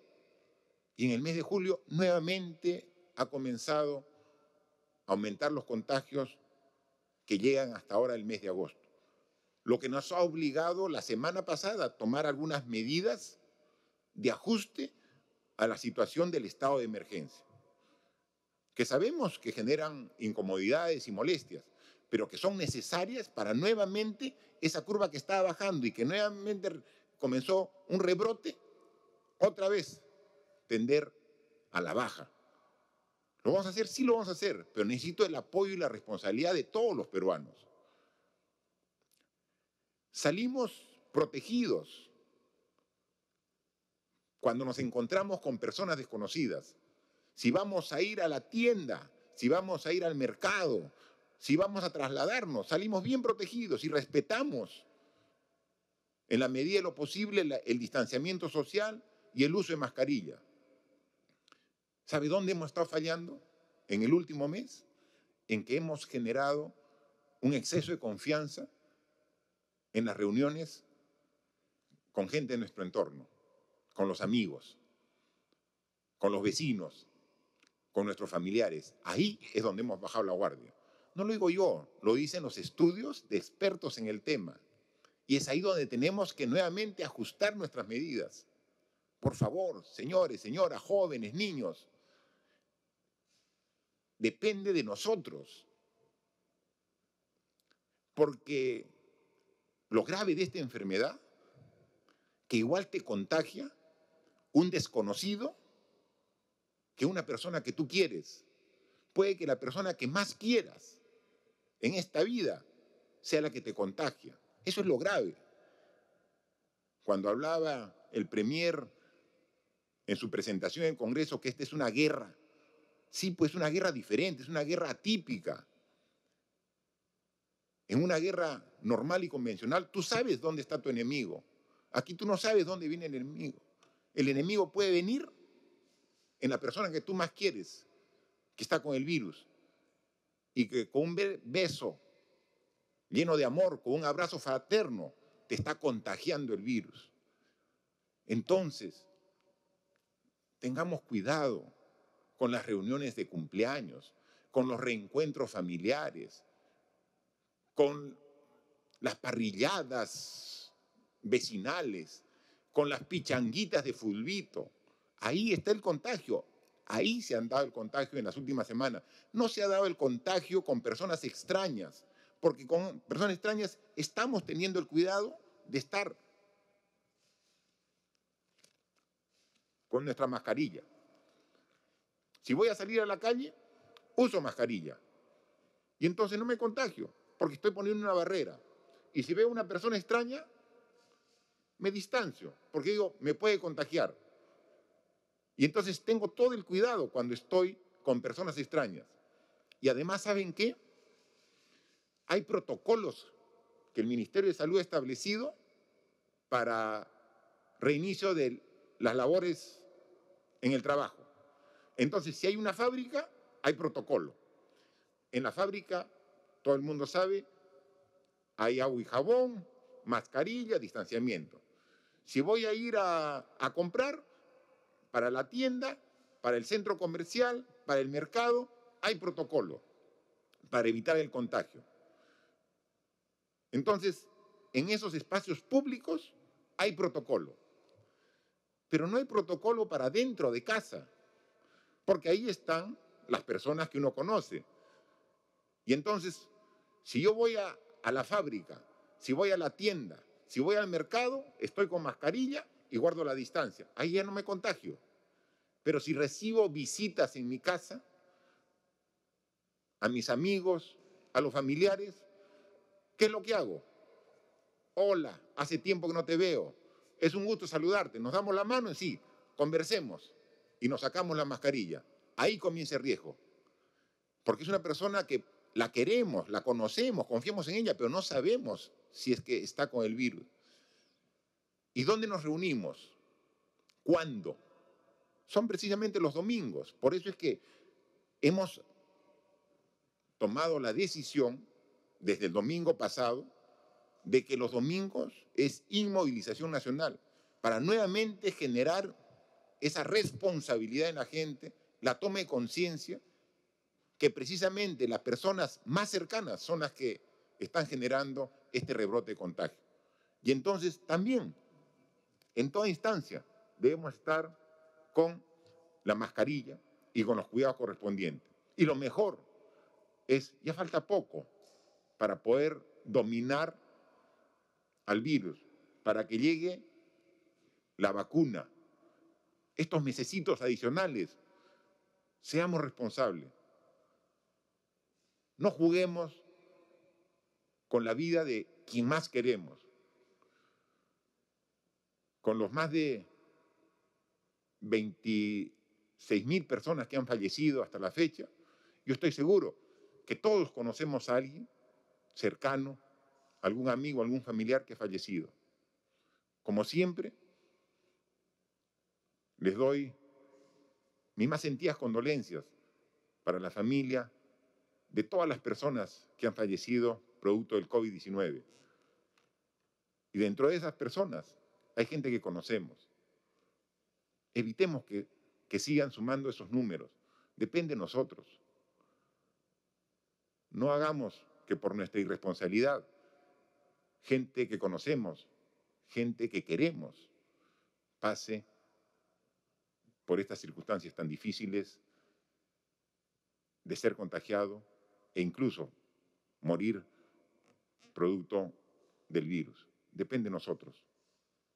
y en el mes de julio nuevamente ha comenzado a aumentar los contagios que llegan hasta ahora el mes de agosto. Lo que nos ha obligado la semana pasada a tomar algunas medidas de ajuste a la situación del estado de emergencia, que sabemos que generan incomodidades y molestias, pero que son necesarias para nuevamente esa curva que estaba bajando y que nuevamente comenzó un rebrote, otra vez, tender a la baja. ¿Lo vamos a hacer? Sí lo vamos a hacer, pero necesito el apoyo y la responsabilidad de todos los peruanos. Salimos protegidos cuando nos encontramos con personas desconocidas. Si vamos a ir a la tienda, si vamos a ir al mercado, si vamos a trasladarnos, salimos bien protegidos y respetamos en la medida de lo posible, el distanciamiento social y el uso de mascarilla. ¿Sabe dónde hemos estado fallando en el último mes? En que hemos generado un exceso de confianza en las reuniones con gente de nuestro entorno, con los amigos, con los vecinos, con nuestros familiares. Ahí es donde hemos bajado la guardia. No lo digo yo, lo dicen los estudios de expertos en el tema. Y es ahí donde tenemos que nuevamente ajustar nuestras medidas. Por favor, señores, señoras, jóvenes, niños, depende de nosotros. Porque lo grave de esta enfermedad, que igual te contagia un desconocido que una persona que tú quieres. Puede que la persona que más quieras en esta vida sea la que te contagia. Eso es lo grave. Cuando hablaba el Premier en su presentación en Congreso que esta es una guerra, sí, pues una guerra diferente, es una guerra atípica. En una guerra normal y convencional, tú sabes dónde está tu enemigo. Aquí tú no sabes dónde viene el enemigo. El enemigo puede venir en la persona que tú más quieres, que está con el virus, y que con un beso lleno de amor, con un abrazo fraterno, te está contagiando el virus. Entonces, tengamos cuidado con las reuniones de cumpleaños, con los reencuentros familiares, con las parrilladas vecinales, con las pichanguitas de fulvito. Ahí está el contagio. Ahí se han dado el contagio en las últimas semanas. No se ha dado el contagio con personas extrañas, porque con personas extrañas estamos teniendo el cuidado de estar con nuestra mascarilla. Si voy a salir a la calle, uso mascarilla. Y entonces no me contagio, porque estoy poniendo una barrera. Y si veo una persona extraña, me distancio, porque digo, me puede contagiar. Y entonces tengo todo el cuidado cuando estoy con personas extrañas. Y además, ¿saben qué? Hay protocolos que el Ministerio de Salud ha establecido para reinicio de las labores en el trabajo. Entonces, si hay una fábrica, hay protocolo. En la fábrica, todo el mundo sabe, hay agua y jabón, mascarilla, distanciamiento. Si voy a ir a, a comprar, para la tienda, para el centro comercial, para el mercado, hay protocolo para evitar el contagio. Entonces, en esos espacios públicos hay protocolo, pero no hay protocolo para dentro de casa, porque ahí están las personas que uno conoce. Y entonces, si yo voy a, la fábrica, si voy a la tienda, si voy al mercado, estoy con mascarilla y guardo la distancia. Ahí ya no me contagio. Pero si recibo visitas en mi casa, a mis amigos, a los familiares, ¿Qué es lo que hago? Hola, hace tiempo que no te veo. Es un gusto saludarte. Nos damos la mano en sí, conversemos y nos sacamos la mascarilla. Ahí comienza el riesgo. Porque es una persona que la queremos, la conocemos, confiamos en ella, pero no sabemos si es que está con el virus. ¿Y dónde nos reunimos? ¿Cuándo? Son precisamente los domingos. Por eso es que hemos tomado la decisión desde el domingo pasado de que los domingos es inmovilización nacional para nuevamente generar esa responsabilidad en la gente, la toma de conciencia, que precisamente las personas más cercanas son las que están generando este rebrote de contagio. Y entonces también, en toda instancia, debemos estar con la mascarilla y con los cuidados correspondientes. Y lo mejor es, ya falta poco, para poder dominar al virus, para que llegue la vacuna. Estos necesitos adicionales, seamos responsables. No juguemos con la vida de quien más queremos, con los más de 26 mil personas que han fallecido hasta la fecha. Yo estoy seguro que todos conocemos a alguien cercano, algún amigo, algún familiar que ha fallecido. Como siempre, les doy mis más sentidas condolencias para la familia de todas las personas que han fallecido producto del COVID-19. Y dentro de esas personas hay gente que conocemos. Evitemos que, que sigan sumando esos números. Depende de nosotros. No hagamos que por nuestra irresponsabilidad. Gente que conocemos, gente que queremos, pase por estas circunstancias tan difíciles de ser contagiado e incluso morir producto del virus. Depende de nosotros.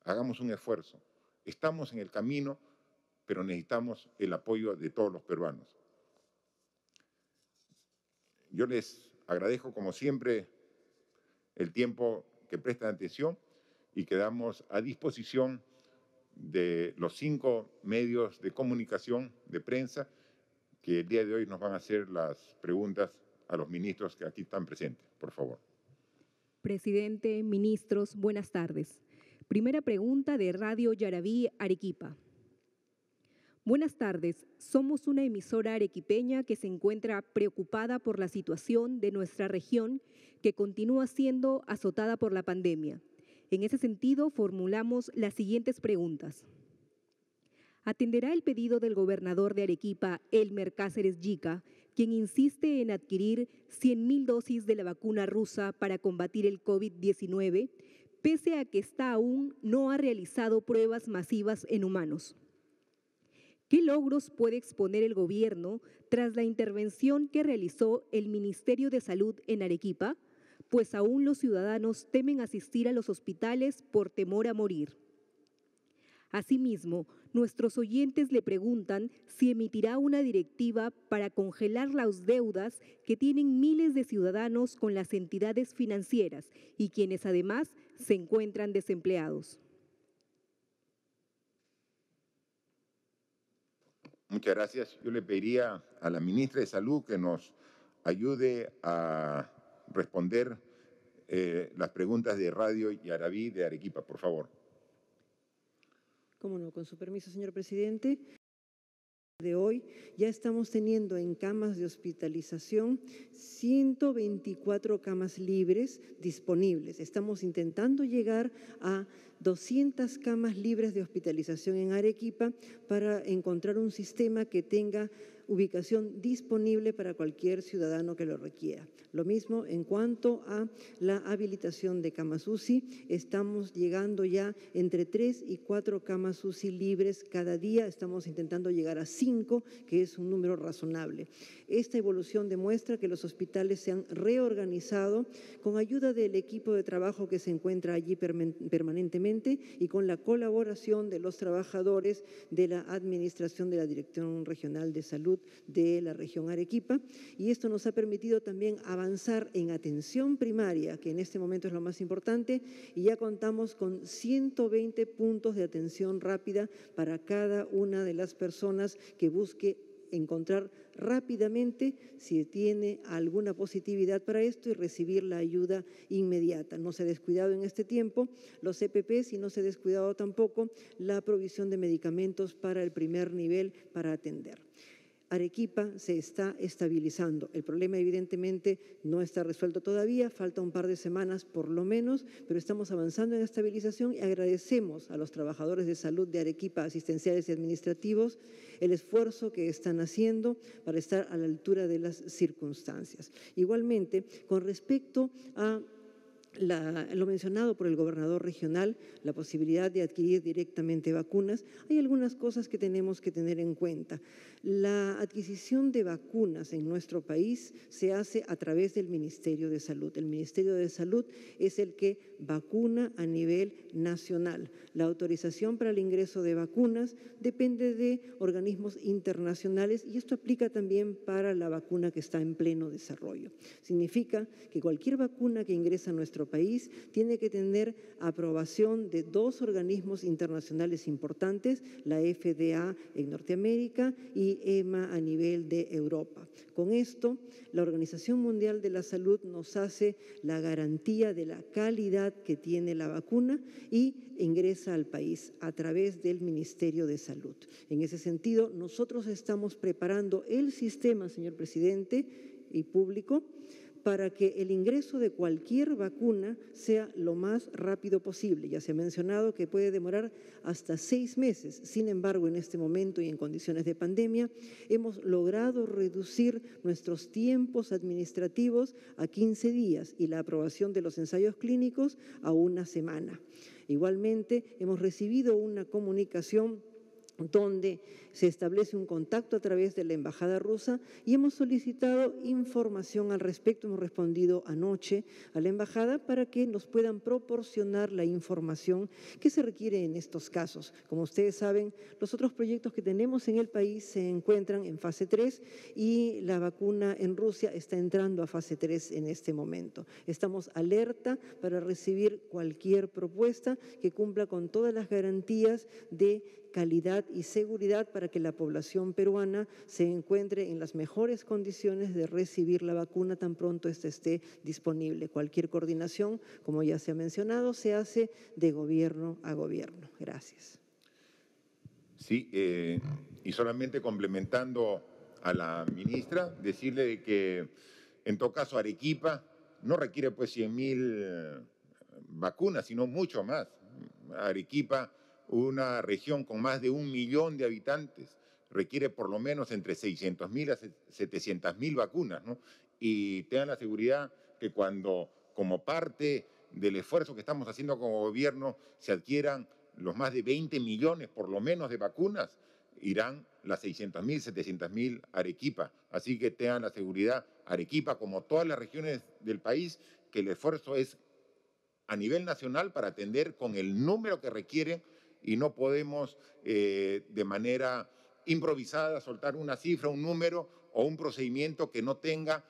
Hagamos un esfuerzo. Estamos en el camino, pero necesitamos el apoyo de todos los peruanos. Yo les Agradezco como siempre el tiempo que prestan atención y quedamos a disposición de los cinco medios de comunicación, de prensa, que el día de hoy nos van a hacer las preguntas a los ministros que aquí están presentes. Por favor. Presidente, ministros, buenas tardes. Primera pregunta de Radio Yaraví, Arequipa. Buenas tardes, somos una emisora arequipeña que se encuentra preocupada por la situación de nuestra región que continúa siendo azotada por la pandemia. En ese sentido, formulamos las siguientes preguntas. ¿Atenderá el pedido del gobernador de Arequipa, Elmer Cáceres Yica, quien insiste en adquirir 100.000 dosis de la vacuna rusa para combatir el COVID-19, pese a que está aún no ha realizado pruebas masivas en humanos? ¿Qué logros puede exponer el gobierno tras la intervención que realizó el Ministerio de Salud en Arequipa? Pues aún los ciudadanos temen asistir a los hospitales por temor a morir. Asimismo, nuestros oyentes le preguntan si emitirá una directiva para congelar las deudas que tienen miles de ciudadanos con las entidades financieras y quienes además se encuentran desempleados. Muchas gracias. Yo le pediría a la ministra de Salud que nos ayude a responder eh, las preguntas de Radio y de Arequipa, por favor. Cómo no, con su permiso, señor presidente. De hoy ya estamos teniendo en camas de hospitalización 124 camas libres disponibles. Estamos intentando llegar a 200 camas libres de hospitalización en Arequipa para encontrar un sistema que tenga ubicación disponible para cualquier ciudadano que lo requiera. Lo mismo en cuanto a la habilitación de camas UCI, estamos llegando ya entre 3 y 4 camas UCI libres cada día, estamos intentando llegar a 5, que es un número razonable. Esta evolución demuestra que los hospitales se han reorganizado con ayuda del equipo de trabajo que se encuentra allí permanentemente y con la colaboración de los trabajadores de la Administración de la Dirección Regional de Salud de la región Arequipa. Y esto nos ha permitido también avanzar en atención primaria, que en este momento es lo más importante, y ya contamos con 120 puntos de atención rápida para cada una de las personas que busque encontrar rápidamente si tiene alguna positividad para esto y recibir la ayuda inmediata. No se ha descuidado en este tiempo los EPPs y no se ha descuidado tampoco la provisión de medicamentos para el primer nivel para atender. Arequipa se está estabilizando. El problema evidentemente no está resuelto todavía, falta un par de semanas por lo menos, pero estamos avanzando en la estabilización y agradecemos a los trabajadores de salud de Arequipa, asistenciales y administrativos, el esfuerzo que están haciendo para estar a la altura de las circunstancias. Igualmente, con respecto a lo mencionado por el gobernador regional, la posibilidad de adquirir directamente vacunas, hay algunas cosas que tenemos que tener en cuenta. La adquisición de vacunas en nuestro país se hace a través del Ministerio de Salud. El Ministerio de Salud es el que vacuna a nivel nacional. La autorización para el ingreso de vacunas depende de organismos internacionales y esto aplica también para la vacuna que está en pleno desarrollo. Significa que cualquier vacuna que ingresa a nuestro país tiene que tener aprobación de dos organismos internacionales importantes, la FDA en Norteamérica y EMA a nivel de Europa. Con esto, la Organización Mundial de la Salud nos hace la garantía de la calidad que tiene la vacuna y ingresa al país a través del Ministerio de Salud. En ese sentido, nosotros estamos preparando el sistema, señor presidente y público, para que el ingreso de cualquier vacuna sea lo más rápido posible. Ya se ha mencionado que puede demorar hasta seis meses. Sin embargo, en este momento y en condiciones de pandemia, hemos logrado reducir nuestros tiempos administrativos a 15 días y la aprobación de los ensayos clínicos a una semana. Igualmente, hemos recibido una comunicación donde se establece un contacto a través de la Embajada rusa y hemos solicitado información al respecto. Hemos respondido anoche a la Embajada para que nos puedan proporcionar la información que se requiere en estos casos. Como ustedes saben, los otros proyectos que tenemos en el país se encuentran en fase 3 y la vacuna en Rusia está entrando a fase 3 en este momento. Estamos alerta para recibir cualquier propuesta que cumpla con todas las garantías de calidad y seguridad para que la población peruana se encuentre en las mejores condiciones de recibir la vacuna tan pronto esta esté disponible. Cualquier coordinación, como ya se ha mencionado, se hace de gobierno a gobierno. Gracias. Sí, eh, y solamente complementando a la ministra, decirle que en todo caso Arequipa no requiere pues 100.000 mil vacunas, sino mucho más. Arequipa una región con más de un millón de habitantes requiere por lo menos entre 600.000 a 700.000 vacunas, ¿no? Y tengan la seguridad que cuando, como parte del esfuerzo que estamos haciendo como gobierno, se adquieran los más de 20 millones por lo menos de vacunas, irán las 600.000, 700.000 a Arequipa. Así que tengan la seguridad, Arequipa, como todas las regiones del país, que el esfuerzo es a nivel nacional para atender con el número que requiere y no podemos eh, de manera improvisada soltar una cifra, un número o un procedimiento que no tenga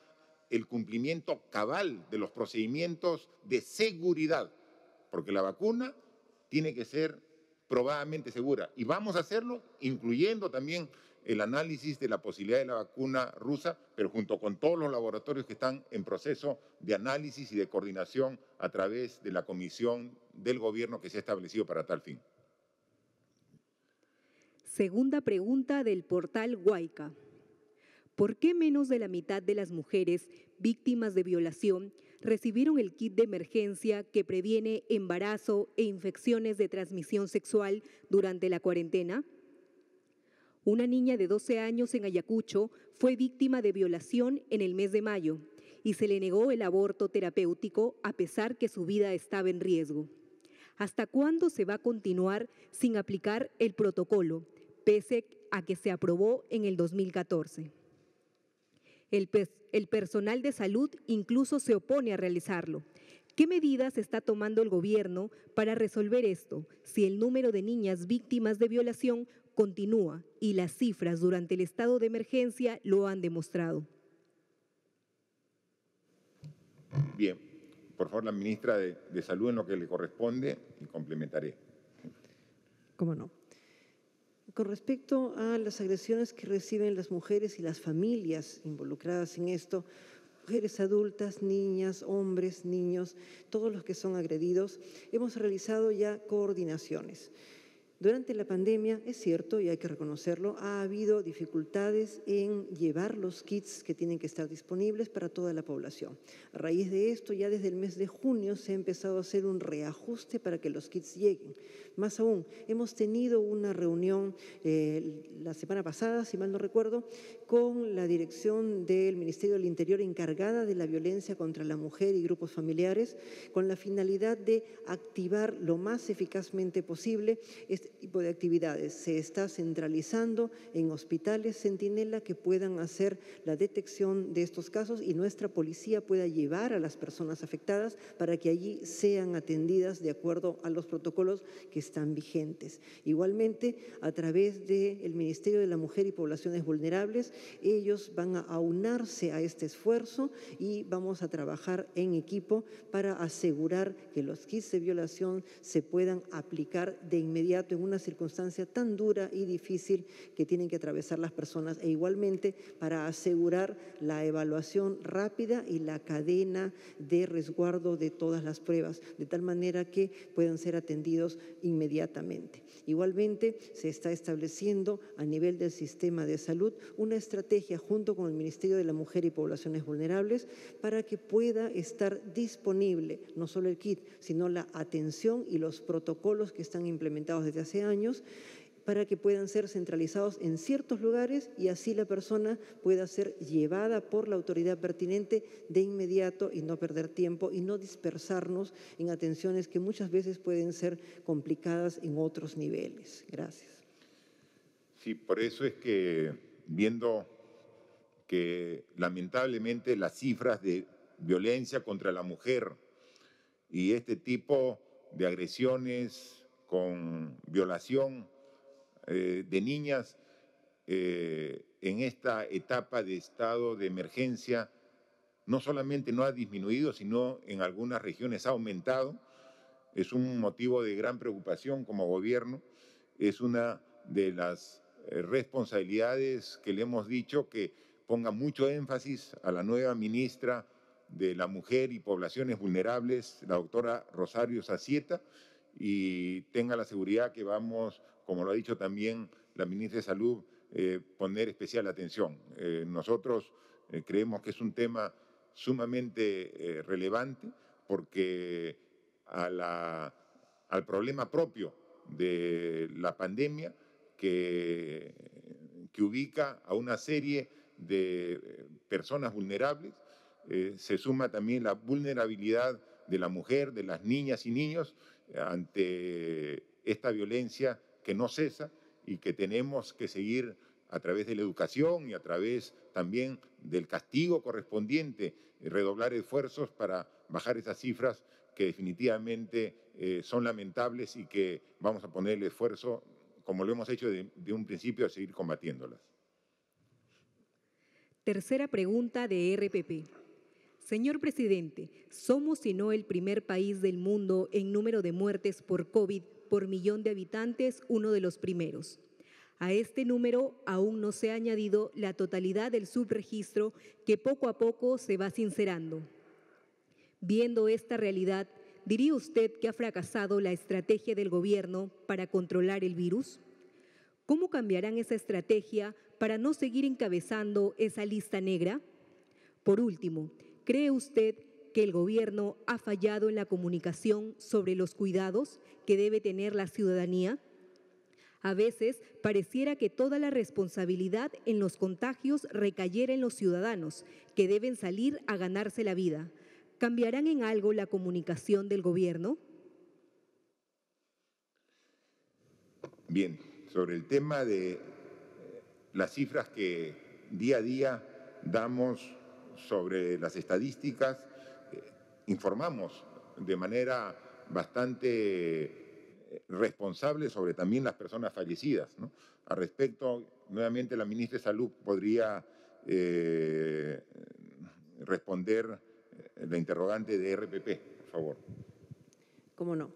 el cumplimiento cabal de los procedimientos de seguridad, porque la vacuna tiene que ser probadamente segura. Y vamos a hacerlo incluyendo también el análisis de la posibilidad de la vacuna rusa, pero junto con todos los laboratorios que están en proceso de análisis y de coordinación a través de la comisión del gobierno que se ha establecido para tal fin. Segunda pregunta del portal Huayca. ¿Por qué menos de la mitad de las mujeres víctimas de violación recibieron el kit de emergencia que previene embarazo e infecciones de transmisión sexual durante la cuarentena? Una niña de 12 años en Ayacucho fue víctima de violación en el mes de mayo y se le negó el aborto terapéutico a pesar que su vida estaba en riesgo. ¿Hasta cuándo se va a continuar sin aplicar el protocolo? pese a que se aprobó en el 2014. El, personal de salud incluso se opone a realizarlo. ¿Qué medidas está tomando el gobierno para resolver esto si el número de niñas víctimas de violación continúa y las cifras durante el estado de emergencia lo han demostrado? Bien, por favor, la ministra de, de Salud en lo que le corresponde y complementaré. ¿Cómo no? Con respecto a las agresiones que reciben las mujeres y las familias involucradas en esto, mujeres adultas, niñas, hombres, niños, todos los que son agredidos, hemos realizado ya coordinaciones. Durante la pandemia, es cierto, y hay que reconocerlo, ha habido dificultades en llevar los kits que tienen que estar disponibles para toda la población. A raíz de esto, ya desde el mes de junio se ha empezado a hacer un reajuste para que los kits lleguen. Más aún, hemos tenido una reunión eh, la semana pasada, si mal no recuerdo, con la dirección del Ministerio del Interior encargada de la violencia contra la mujer y grupos familiares, con la finalidad de activar lo más eficazmente posible este tipo de actividades. Se está centralizando en hospitales centinela que puedan hacer la detección de estos casos y nuestra policía pueda llevar a las personas afectadas para que allí sean atendidas de acuerdo a los protocolos que están vigentes. Igualmente, a través del Ministerio de la Mujer y Poblaciones Vulnerables, ellos van a aunarse a este esfuerzo y vamos a trabajar en equipo para asegurar que los kits de violación se puedan aplicar de inmediato en una circunstancia tan dura y difícil que tienen que atravesar las personas e igualmente para asegurar la evaluación rápida y la cadena de resguardo de todas las pruebas, de tal manera que puedan ser atendidos inmediatamente. Igualmente, se está estableciendo a nivel del sistema de salud una estrategia junto con el Ministerio de la Mujer y Poblaciones Vulnerables para que pueda estar disponible no solo el kit, sino la atención y los protocolos que están implementados desde hace años para que puedan ser centralizados en ciertos lugares y así la persona pueda ser llevada por la autoridad pertinente de inmediato y no perder tiempo y no dispersarnos en atenciones que muchas veces pueden ser complicadas en otros niveles. Gracias. Sí, por eso es que viendo que lamentablemente las cifras de violencia contra la mujer y este tipo de agresiones con violación eh, de niñas eh, en esta etapa de estado de emergencia no solamente no ha disminuido, sino en algunas regiones ha aumentado. Es un motivo de gran preocupación como gobierno. Es una de las eh, responsabilidades que le hemos dicho que ponga mucho énfasis a la nueva ministra de la Mujer y Poblaciones Vulnerables, la doctora Rosario Sacieta, y tenga la seguridad que vamos, como lo ha dicho también la ministra de Salud, eh, poner especial atención. Eh, nosotros creemos que es un tema sumamente relevante porque al problema propio de la pandemia, que, ubica a una serie de personas vulnerables. Eh, se suma también la vulnerabilidad de la mujer, de las niñas y niños ante esta violencia que no cesa y que tenemos que seguir a través de la educación y a través también del castigo correspondiente, redoblar esfuerzos para bajar esas cifras que definitivamente eh, son lamentables y que vamos a poner el esfuerzo como lo hemos hecho de, un principio, a seguir combatiéndolas. Tercera pregunta de RPP. Señor presidente, somos si no el primer país del mundo en número de muertes por COVID por millón de habitantes, uno de los primeros. A este número aún no se ha añadido la totalidad del subregistro que poco a poco se va sincerando. Viendo esta realidad, ¿Diría usted que ha fracasado la estrategia del gobierno para controlar el virus? ¿Cómo cambiarán esa estrategia para no seguir encabezando esa lista negra? Por último, ¿cree usted que el gobierno ha fallado en la comunicación sobre los cuidados que debe tener la ciudadanía? A veces pareciera que toda la responsabilidad en los contagios recayera en los ciudadanos, que deben salir a ganarse la vida. ¿cambiarán en algo la comunicación del gobierno? Bien, sobre el tema de eh, las cifras que día a día damos sobre las estadísticas, eh, informamos de manera bastante eh, responsable sobre también las personas fallecidas. ¿no? Al respecto, nuevamente la ministra de Salud podría responder la interrogante de RPP, por favor. ¿Cómo no?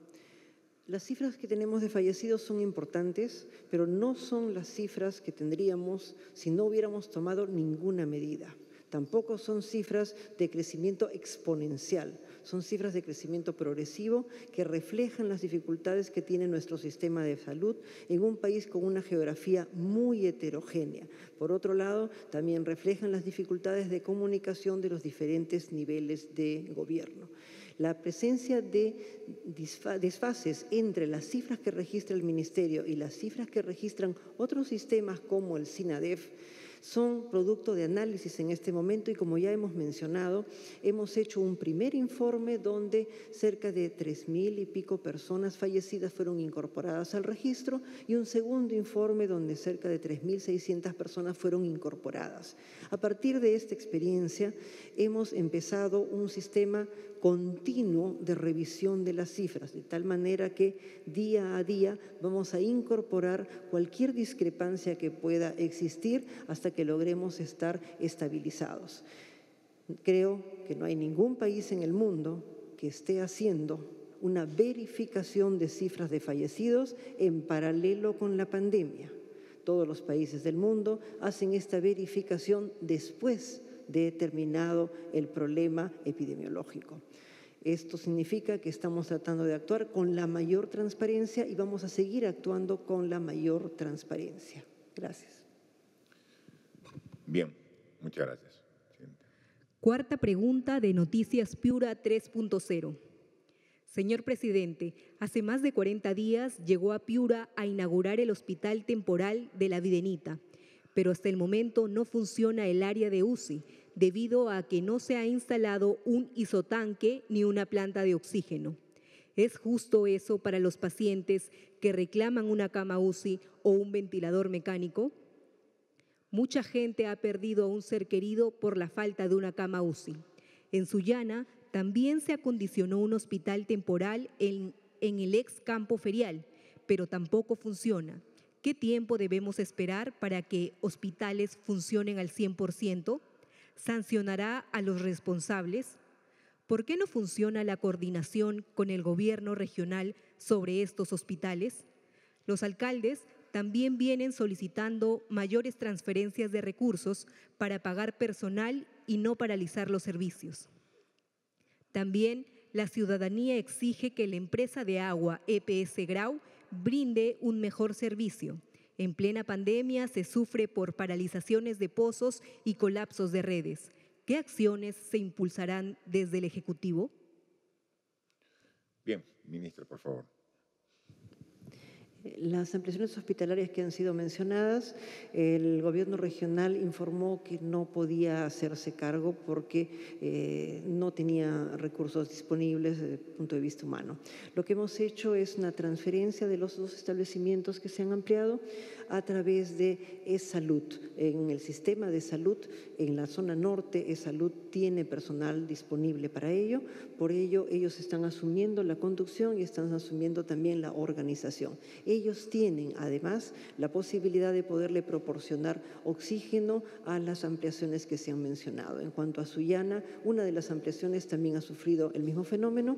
Las cifras que tenemos de fallecidos son importantes, pero no son las cifras que tendríamos si no hubiéramos tomado ninguna medida. Tampoco son cifras de crecimiento exponencial. Son cifras de crecimiento progresivo que reflejan las dificultades que tiene nuestro sistema de salud en un país con una geografía muy heterogénea. Por otro lado, también reflejan las dificultades de comunicación de los diferentes niveles de gobierno. La presencia de desfases entre las cifras que registra el Ministerio y las cifras que registran otros sistemas como el SINADEF son producto de análisis en este momento y como ya hemos mencionado, hemos hecho un primer informe donde cerca de tres mil y pico personas fallecidas fueron incorporadas al registro y un segundo informe donde cerca de 3.600 personas fueron incorporadas. A partir de esta experiencia hemos empezado un sistema continuo de revisión de las cifras, de tal manera que día a día vamos a incorporar cualquier discrepancia que pueda existir hasta que logremos estar estabilizados. Creo que no hay ningún país en el mundo que esté haciendo una verificación de cifras de fallecidos en paralelo con la pandemia. Todos los países del mundo hacen esta verificación después de terminado el problema epidemiológico. Esto significa que estamos tratando de actuar con la mayor transparencia y vamos a seguir actuando con la mayor transparencia. Gracias. Bien, muchas gracias. Cuarta pregunta de Noticias Piura 3.0. Señor presidente, hace más de 40 días llegó a Piura a inaugurar el hospital temporal de la Videnita, pero hasta el momento no funciona el área de UCI debido a que no se ha instalado un isotanque ni una planta de oxígeno. ¿Es justo eso para los pacientes que reclaman una cama UCI o un ventilador mecánico? Mucha gente ha perdido a un ser querido por la falta de una cama UCI. En Sullana también se acondicionó un hospital temporal en, el ex campo ferial, pero tampoco funciona. ¿Qué tiempo debemos esperar para que hospitales funcionen al 100%? ¿Sancionará a los responsables? ¿Por qué no funciona la coordinación con el gobierno regional sobre estos hospitales? Los alcaldes también vienen solicitando mayores transferencias de recursos para pagar personal y no paralizar los servicios. También la ciudadanía exige que la empresa de agua EPS Grau brinde un mejor servicio. En plena pandemia se sufre por paralizaciones de pozos y colapsos de redes. ¿Qué acciones se impulsarán desde el Ejecutivo? Bien, ministro, por favor. Las ampliaciones hospitalarias que han sido mencionadas, el gobierno regional informó que no podía hacerse cargo porque eh, no tenía recursos disponibles desde el punto de vista humano. Lo que hemos hecho es una transferencia de los dos establecimientos que se han ampliado a través de e salud. En el sistema de salud, en la zona norte, e salud tiene personal disponible para ello, por ello ellos están asumiendo la conducción y están asumiendo también la organización. Ellos tienen además la posibilidad de poderle proporcionar oxígeno a las ampliaciones que se han mencionado. En cuanto a Suyana, una de las ampliaciones también ha sufrido el mismo fenómeno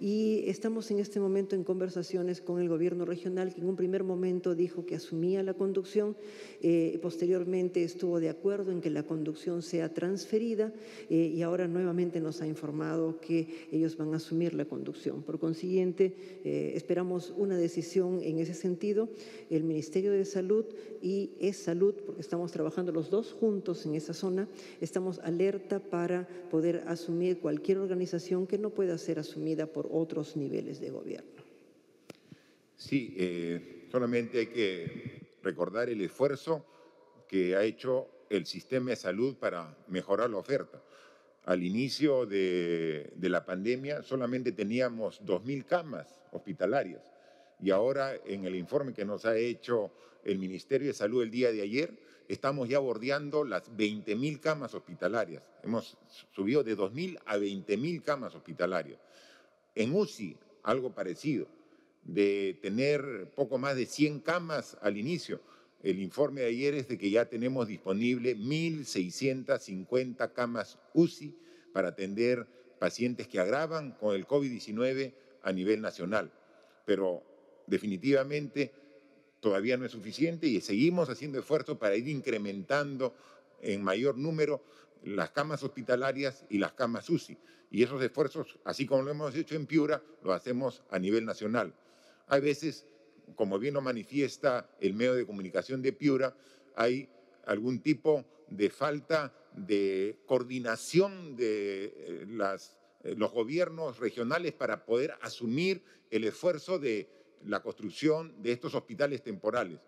y estamos en este momento en conversaciones con el gobierno regional que en un primer momento dijo que asumía la la conducción. Eh, posteriormente estuvo de acuerdo en que la conducción sea transferida eh, y ahora nuevamente nos ha informado que ellos van a asumir la conducción. Por consiguiente, eh, esperamos una decisión en ese sentido. El Ministerio de Salud y Es Salud, porque estamos trabajando los dos juntos en esa zona, estamos alerta para poder asumir cualquier organización que no pueda ser asumida por otros niveles de gobierno. Sí, solamente hay que recordar el esfuerzo que ha hecho el sistema de salud para mejorar la oferta. Al inicio de, la pandemia solamente teníamos 2.000 camas hospitalarias y ahora en el informe que nos ha hecho el Ministerio de Salud el día de ayer, estamos ya bordeando las 20.000 camas hospitalarias. Hemos subido de 2.000 a 20.000 camas hospitalarias. En UCI, algo parecido de tener poco más de 100 camas al inicio. El informe de ayer es de que ya tenemos disponible 1.650 camas UCI para atender pacientes que agravan con el COVID-19 a nivel nacional. Pero definitivamente todavía no es suficiente y seguimos haciendo esfuerzos para ir incrementando en mayor número las camas hospitalarias y las camas UCI. Y esos esfuerzos, así como lo hemos hecho en Piura, lo hacemos a nivel nacional. Hay veces, como bien lo manifiesta el medio de comunicación de Piura, hay algún tipo de falta de coordinación de eh, eh, los gobiernos regionales para poder asumir el esfuerzo de la construcción de estos hospitales temporales.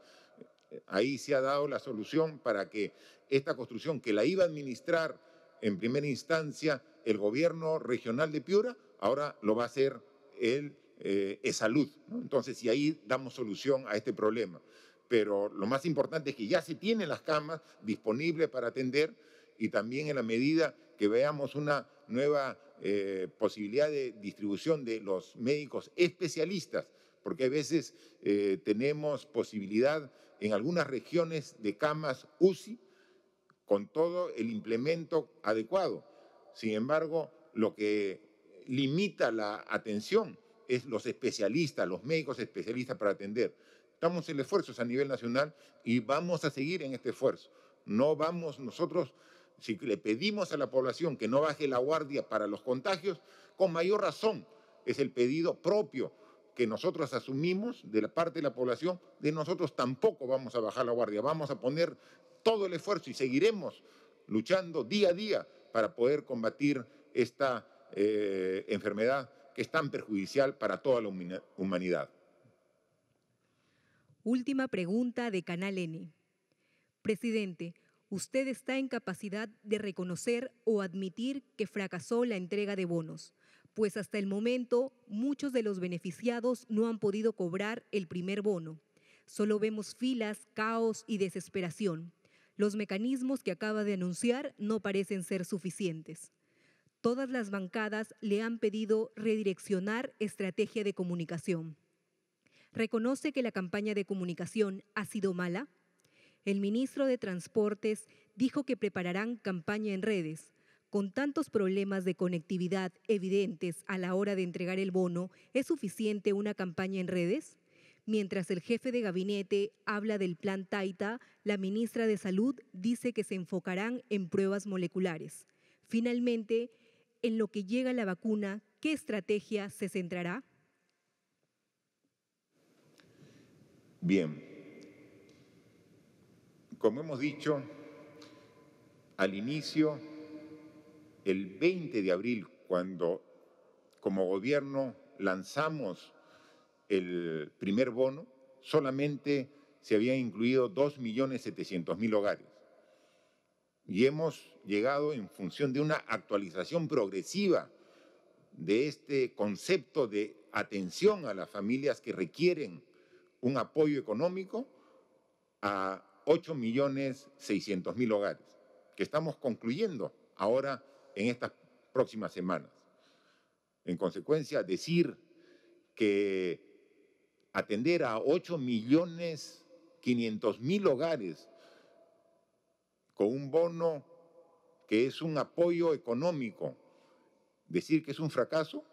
Ahí se ha dado la solución para que esta construcción que la iba a administrar en primera instancia el gobierno regional de Piura, ahora lo va a hacer él. Eh, es salud. Entonces, y ahí damos solución a este problema. Pero lo más importante es que ya se tienen las camas disponibles para atender y también en la medida que veamos una nueva eh, posibilidad de distribución de los médicos especialistas, porque a veces eh, tenemos posibilidad en algunas regiones de camas UCI con todo el implemento adecuado. Sin embargo, lo que limita la atención es los especialistas, los médicos especialistas para atender. Estamos en esfuerzos a nivel nacional y vamos a seguir en este esfuerzo. No vamos nosotros, si le pedimos a la población que no baje la guardia para los contagios, con mayor razón es el pedido propio que nosotros asumimos de la parte de la población, de nosotros tampoco vamos a bajar la guardia, vamos a poner todo el esfuerzo y seguiremos luchando día a día para poder combatir esta eh, enfermedad que es tan perjudicial para toda la humanidad. Última pregunta de Canal N. Presidente, usted está en capacidad de reconocer o admitir que fracasó la entrega de bonos, pues hasta el momento muchos de los beneficiados no han podido cobrar el primer bono. Solo vemos filas, caos y desesperación. Los mecanismos que acaba de anunciar no parecen ser suficientes. Todas las bancadas le han pedido redireccionar estrategia de comunicación. Reconoce que la campaña de comunicación ha sido mala. El ministro de Transportes dijo que prepararán campaña en redes. Con tantos problemas de conectividad evidentes a la hora de entregar el bono, ¿es suficiente una campaña en redes? Mientras el jefe de gabinete habla del plan Taita, la ministra de Salud dice que se enfocarán en pruebas moleculares. Finalmente, en lo que llega la vacuna, ¿qué estrategia se centrará? Bien. Como hemos dicho, al inicio, el 20 de abril, cuando como gobierno lanzamos el primer bono, solamente se habían incluido 2.700.000 hogares y hemos llegado en función de una actualización progresiva de este concepto de atención a las familias que requieren un apoyo económico a 8.600.000 hogares, que estamos concluyendo ahora en estas próximas semanas. En consecuencia, decir que atender a 8.500.000 millones hogares con un bono que es un apoyo económico, decir que es un fracaso,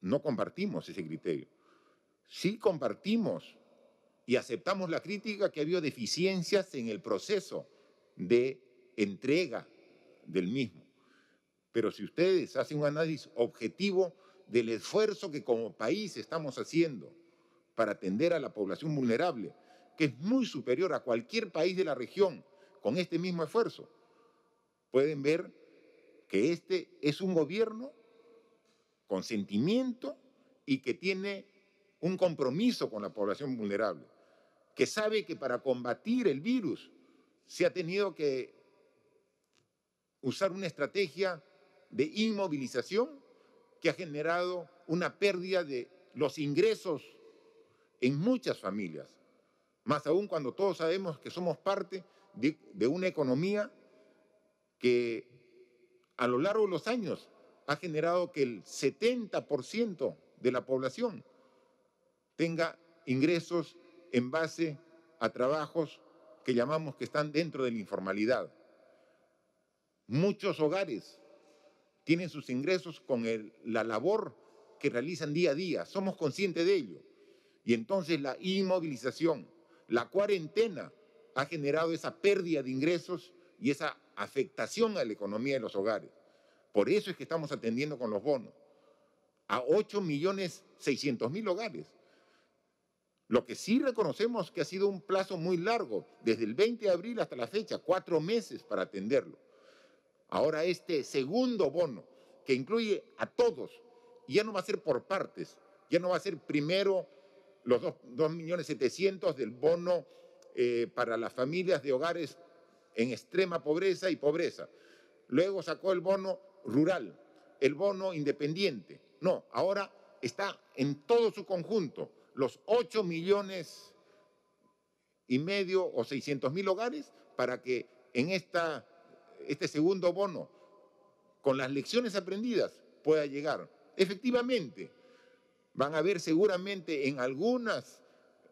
no compartimos ese criterio. Sí compartimos y aceptamos la crítica que ha habido deficiencias en el proceso de entrega del mismo. Pero si ustedes hacen un análisis objetivo del esfuerzo que como país estamos haciendo para atender a la población vulnerable, que es muy superior a cualquier país de la región con este mismo esfuerzo, pueden ver que este es un gobierno con sentimiento y que tiene un compromiso con la población vulnerable, que sabe que para combatir el virus se ha tenido que usar una estrategia de inmovilización que ha generado una pérdida de los ingresos en muchas familias más aún cuando todos sabemos que somos parte de, una economía que a lo largo de los años ha generado que el 70% de la población tenga ingresos en base a trabajos que llamamos que están dentro de la informalidad. Muchos hogares tienen sus ingresos con la labor que realizan día a día, somos conscientes de ello. Y entonces la inmovilización, la cuarentena ha generado esa pérdida de ingresos y esa afectación a la economía de los hogares. Por eso es que estamos atendiendo con los bonos a 8.600.000 hogares. Lo que sí reconocemos que ha sido un plazo muy largo, desde el 20 de abril hasta la fecha, cuatro meses para atenderlo. Ahora este segundo bono, que incluye a todos, ya no va a ser por partes, ya no va a ser primero los 2.700.000 del bono eh, para las familias de hogares en extrema pobreza y pobreza. Luego sacó el bono rural, el bono independiente. No, ahora está en todo su conjunto. Los 8 millones y medio o 600.000 mil hogares para que en esta, este segundo bono, con las lecciones aprendidas, pueda llegar. Efectivamente, Van a haber seguramente en algunos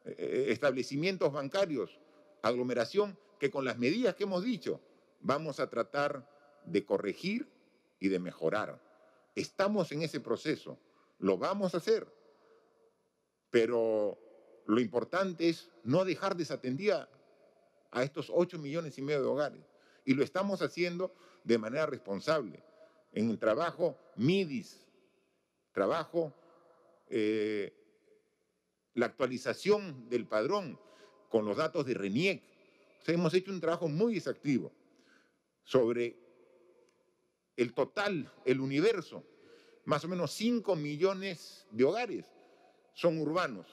eh, eh, establecimientos bancarios aglomeración que con las medidas que hemos dicho vamos a tratar de corregir y de mejorar. Estamos en ese proceso, lo vamos a hacer, pero lo importante es no dejar desatendida a estos 8 millones y medio de hogares. Y lo estamos haciendo de manera responsable. En el trabajo MIDIS, trabajo eh, la actualización del padrón con los datos de RENIEC. hemos hecho un trabajo muy desactivo sobre el total, el universo. Más o menos 5 millones de hogares son urbanos.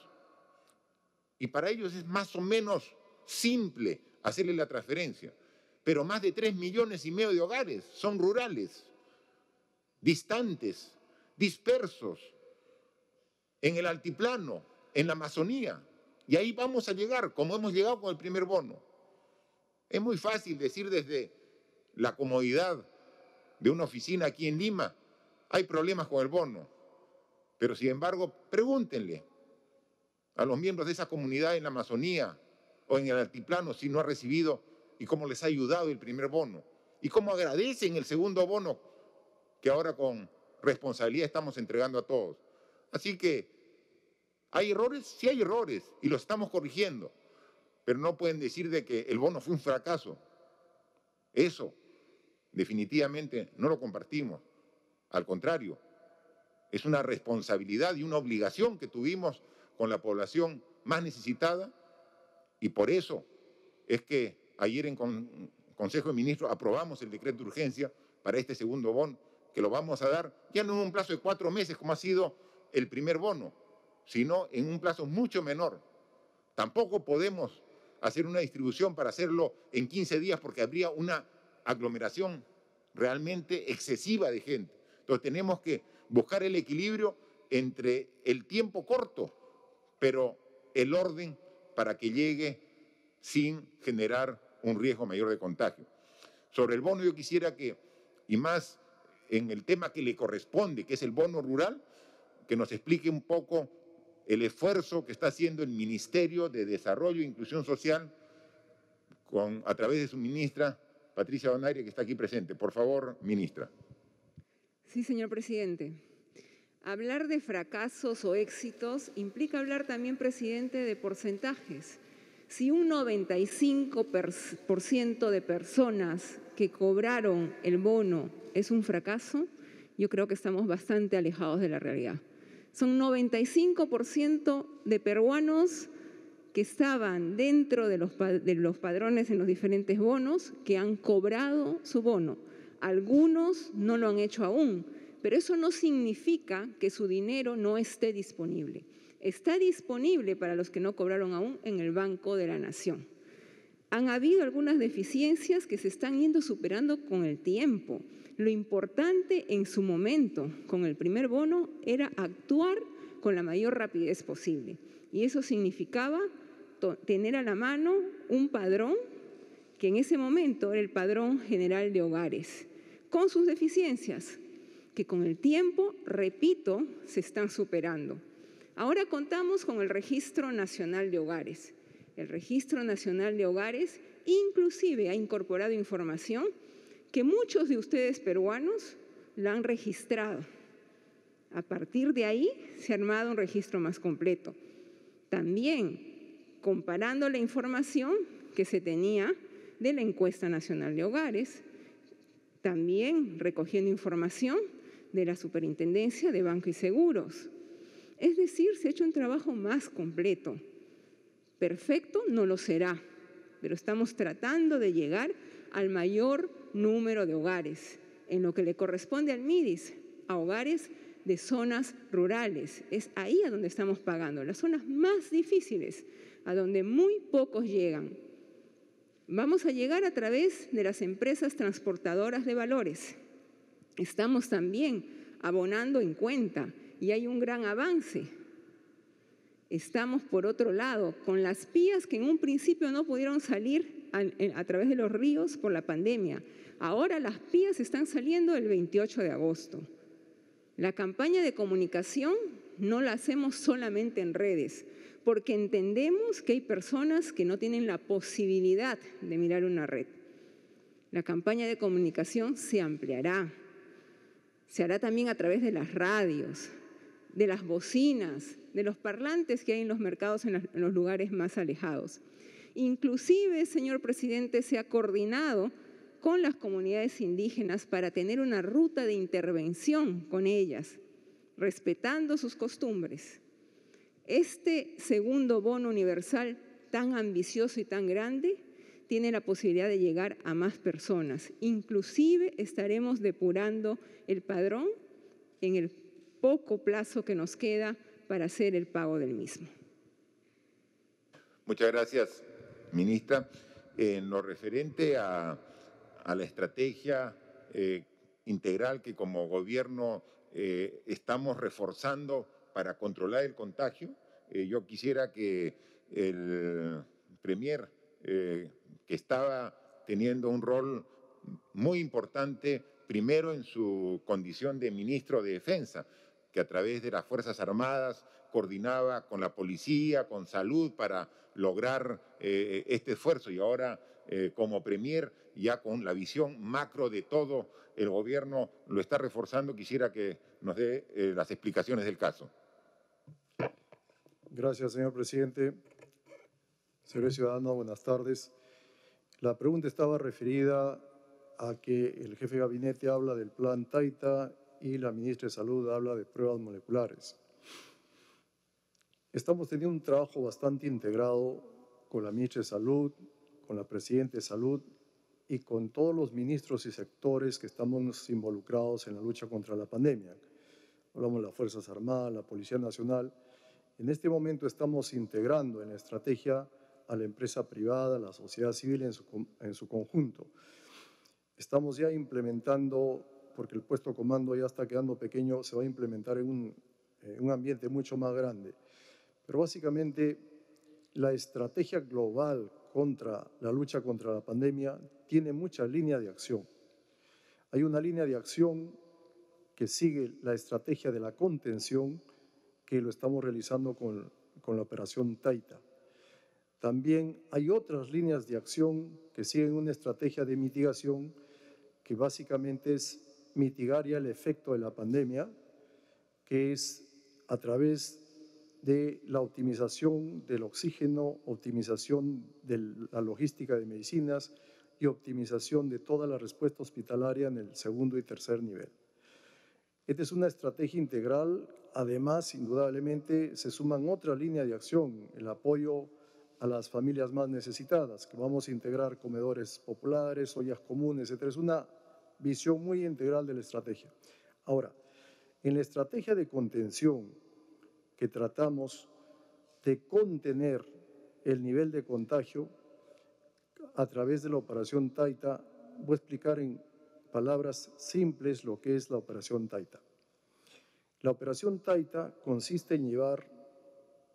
Y para ellos es más o menos simple hacerle la transferencia. Pero más de 3 millones y medio de hogares son rurales, distantes, dispersos, en el altiplano, en la Amazonía. Y ahí vamos a llegar, como hemos llegado con el primer bono. Es muy fácil decir desde la comodidad de una oficina aquí en Lima, hay problemas con el bono. Pero sin embargo, pregúntenle a los miembros de esa comunidad en la Amazonía o en el altiplano si no ha recibido y cómo les ha ayudado el primer bono. Y cómo agradecen el segundo bono que ahora con responsabilidad estamos entregando a todos. Así que hay errores, sí hay errores y los estamos corrigiendo, pero no pueden decir de que el bono fue un fracaso. Eso definitivamente no lo compartimos. Al contrario, es una responsabilidad y una obligación que tuvimos con la población más necesitada y por eso es que ayer en Consejo de Ministros aprobamos el decreto de urgencia para este segundo bono que lo vamos a dar ya no en un plazo de cuatro meses como ha sido el primer bono, sino en un plazo mucho menor. Tampoco podemos hacer una distribución para hacerlo en 15 días porque habría una aglomeración realmente excesiva de gente. Entonces tenemos que buscar el equilibrio entre el tiempo corto, pero el orden para que llegue sin generar un riesgo mayor de contagio. Sobre el bono yo quisiera que, y más en el tema que le corresponde, que es el bono rural, que nos explique un poco el esfuerzo que está haciendo el Ministerio de Desarrollo e Inclusión Social con, a través de su ministra Patricia Donaire, que está aquí presente. Por favor, ministra. Sí, señor presidente. Hablar de fracasos o éxitos implica hablar también, presidente, de porcentajes. Si un 95% de personas que cobraron el bono es un fracaso, yo creo que estamos bastante alejados de la realidad. Son 95% de peruanos que estaban dentro de los, de los padrones en los diferentes bonos, que han cobrado su bono. Algunos no lo han hecho aún, pero eso no significa que su dinero no esté disponible. Está disponible para los que no cobraron aún en el Banco de la Nación. Han habido algunas deficiencias que se están yendo superando con el tiempo. Lo importante en su momento con el primer bono era actuar con la mayor rapidez posible. Y eso significaba tener a la mano un padrón que en ese momento era el padrón general de hogares, con sus deficiencias, que con el tiempo, repito, se están superando. Ahora contamos con el Registro Nacional de Hogares, el Registro Nacional de Hogares inclusive ha incorporado información que muchos de ustedes peruanos la han registrado. A partir de ahí se ha armado un registro más completo. También comparando la información que se tenía de la encuesta nacional de hogares, también recogiendo información de la Superintendencia de Banco y Seguros. Es decir, se ha hecho un trabajo más completo Perfecto no lo será, pero estamos tratando de llegar al mayor número de hogares, en lo que le corresponde al MIDIS, a hogares de zonas rurales. Es ahí a donde estamos pagando, las zonas más difíciles, a donde muy pocos llegan. Vamos a llegar a través de las empresas transportadoras de valores. Estamos también abonando en cuenta y hay un gran avance Estamos, por otro lado, con las pías que en un principio no pudieron salir a, través de los ríos por la pandemia. Ahora las pías están saliendo el 28 de agosto. La campaña de comunicación no la hacemos solamente en redes, porque entendemos que hay personas que no tienen la posibilidad de mirar una red. La campaña de comunicación se ampliará. Se hará también a través de las radios, de las bocinas, de los parlantes que hay en los mercados en, los lugares más alejados. Inclusive, señor presidente, se ha coordinado con las comunidades indígenas para tener una ruta de intervención con ellas, respetando sus costumbres. Este segundo bono universal tan ambicioso y tan grande tiene la posibilidad de llegar a más personas. Inclusive estaremos depurando el padrón en el poco plazo que nos queda para hacer el pago del mismo. Muchas gracias, ministra. En lo referente a, la estrategia eh, integral que como gobierno eh, estamos reforzando para controlar el contagio, eh, yo quisiera que el Premier, que estaba teniendo un rol muy importante, primero en su condición de ministro de Defensa, que a través de las Fuerzas Armadas coordinaba con la policía, con salud, para lograr eh, este esfuerzo. Y ahora, eh, como Premier, ya con la visión macro de todo, el gobierno lo está reforzando. Quisiera que nos dé eh, las explicaciones del caso. Gracias, señor presidente. Señores ciudadano, buenas tardes. La pregunta estaba referida a que el jefe de gabinete habla del plan Taita y la ministra de Salud habla de pruebas moleculares. Estamos teniendo un trabajo bastante integrado con la ministra de Salud, con la presidenta de Salud y con todos los ministros y sectores que estamos involucrados en la lucha contra la pandemia. Hablamos de las Fuerzas Armadas, la Policía Nacional. En este momento estamos integrando en la estrategia a la empresa privada, a la sociedad civil en su, en su conjunto. Estamos ya implementando porque el puesto de comando ya está quedando pequeño, se va a implementar en un, eh, un ambiente mucho más grande. Pero básicamente la estrategia global contra la lucha contra la pandemia tiene muchas líneas de acción. Hay una línea de acción que sigue la estrategia de la contención que lo estamos realizando con, con la operación Taita. También hay otras líneas de acción que siguen una estrategia de mitigación que básicamente es mitigaría el efecto de la pandemia, que es a través de la optimización del oxígeno, optimización de la logística de medicinas y optimización de toda la respuesta hospitalaria en el segundo y tercer nivel. Esta es una estrategia integral, además, indudablemente, se suman otra línea de acción, el apoyo a las familias más necesitadas, que vamos a integrar comedores populares, ollas comunes, etc. una visión muy integral de la estrategia. Ahora, en la estrategia de contención que tratamos de contener el nivel de contagio a través de la operación Taita, voy a explicar en palabras simples lo que es la operación Taita. La operación Taita consiste en llevar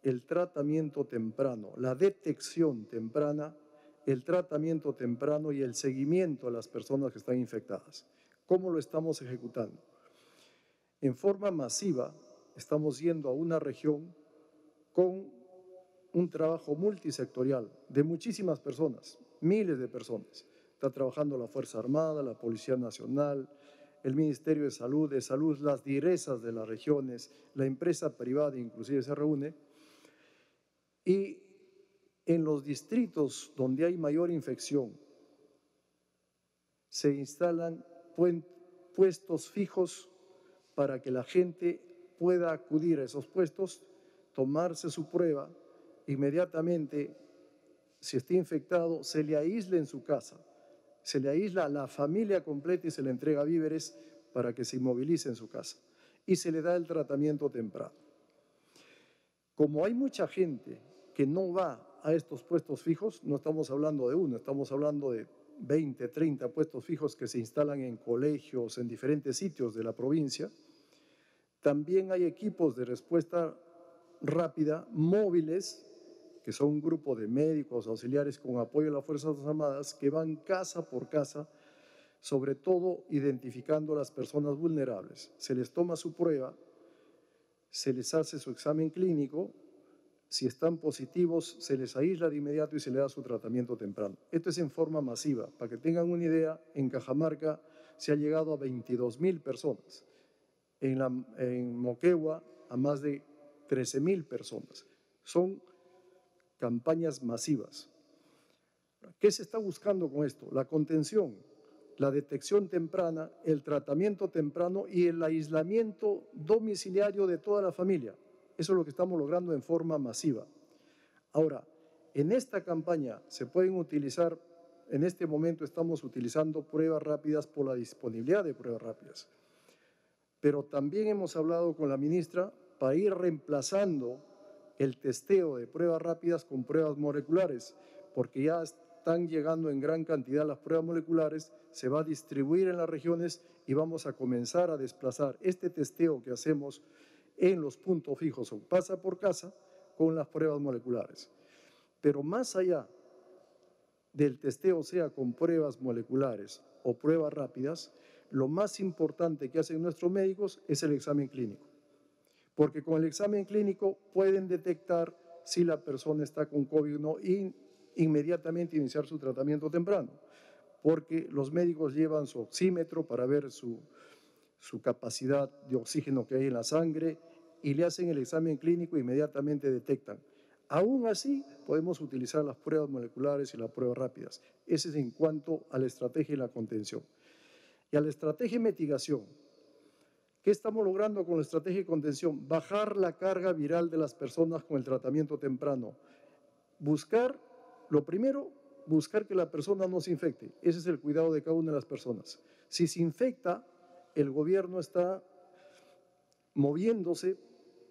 el tratamiento temprano, la detección temprana el tratamiento temprano y el seguimiento a las personas que están infectadas. ¿Cómo lo estamos ejecutando? En forma masiva estamos yendo a una región con un trabajo multisectorial de muchísimas personas, miles de personas. Está trabajando la Fuerza Armada, la Policía Nacional, el Ministerio de Salud, de Salud, las direzas de las regiones, la empresa privada inclusive se reúne. Y en los distritos donde hay mayor infección se instalan puestos fijos para que la gente pueda acudir a esos puestos, tomarse su prueba, inmediatamente, si está infectado, se le aísla en su casa, se le aísla a la familia completa y se le entrega víveres para que se inmovilice en su casa y se le da el tratamiento temprano. Como hay mucha gente que no va a estos puestos fijos, no estamos hablando de uno, estamos hablando de 20, 30 puestos fijos que se instalan en colegios, en diferentes sitios de la provincia. También hay equipos de respuesta rápida, móviles, que son un grupo de médicos auxiliares con apoyo a las Fuerzas Armadas que van casa por casa, sobre todo identificando a las personas vulnerables. Se les toma su prueba, se les hace su examen clínico si están positivos, se les aísla de inmediato y se les da su tratamiento temprano. Esto es en forma masiva. Para que tengan una idea, en Cajamarca se ha llegado a 22.000 personas. En, la, Moquegua a más de 13.000 personas. Son campañas masivas. ¿Qué se está buscando con esto? La contención, la detección temprana, el tratamiento temprano y el aislamiento domiciliario de toda la familia. Eso es lo que estamos logrando en forma masiva. Ahora, en esta campaña se pueden utilizar, en este momento estamos utilizando pruebas rápidas por la disponibilidad de pruebas rápidas. Pero también hemos hablado con la ministra para ir reemplazando el testeo de pruebas rápidas con pruebas moleculares, porque ya están llegando en gran cantidad las pruebas moleculares, se va a distribuir en las regiones y vamos a comenzar a desplazar este testeo que hacemos en los puntos fijos o pasa por casa con las pruebas moleculares. Pero más allá del testeo, sea con pruebas moleculares o pruebas rápidas, lo más importante que hacen nuestros médicos es el examen clínico. Porque con el examen clínico pueden detectar si la persona está con COVID o no y inmediatamente iniciar su tratamiento temprano. Porque los médicos llevan su oxímetro para ver su, su capacidad de oxígeno que hay en la sangre y le hacen el examen clínico e inmediatamente detectan. Aún así, podemos utilizar las pruebas moleculares y las pruebas rápidas. Ese es en cuanto a la estrategia y la contención. Y a la estrategia de mitigación, ¿qué estamos logrando con la estrategia de contención? Bajar la carga viral de las personas con el tratamiento temprano. Buscar, lo primero, buscar que la persona no se infecte. Ese es el cuidado de cada una de las personas. Si se infecta, el gobierno está moviéndose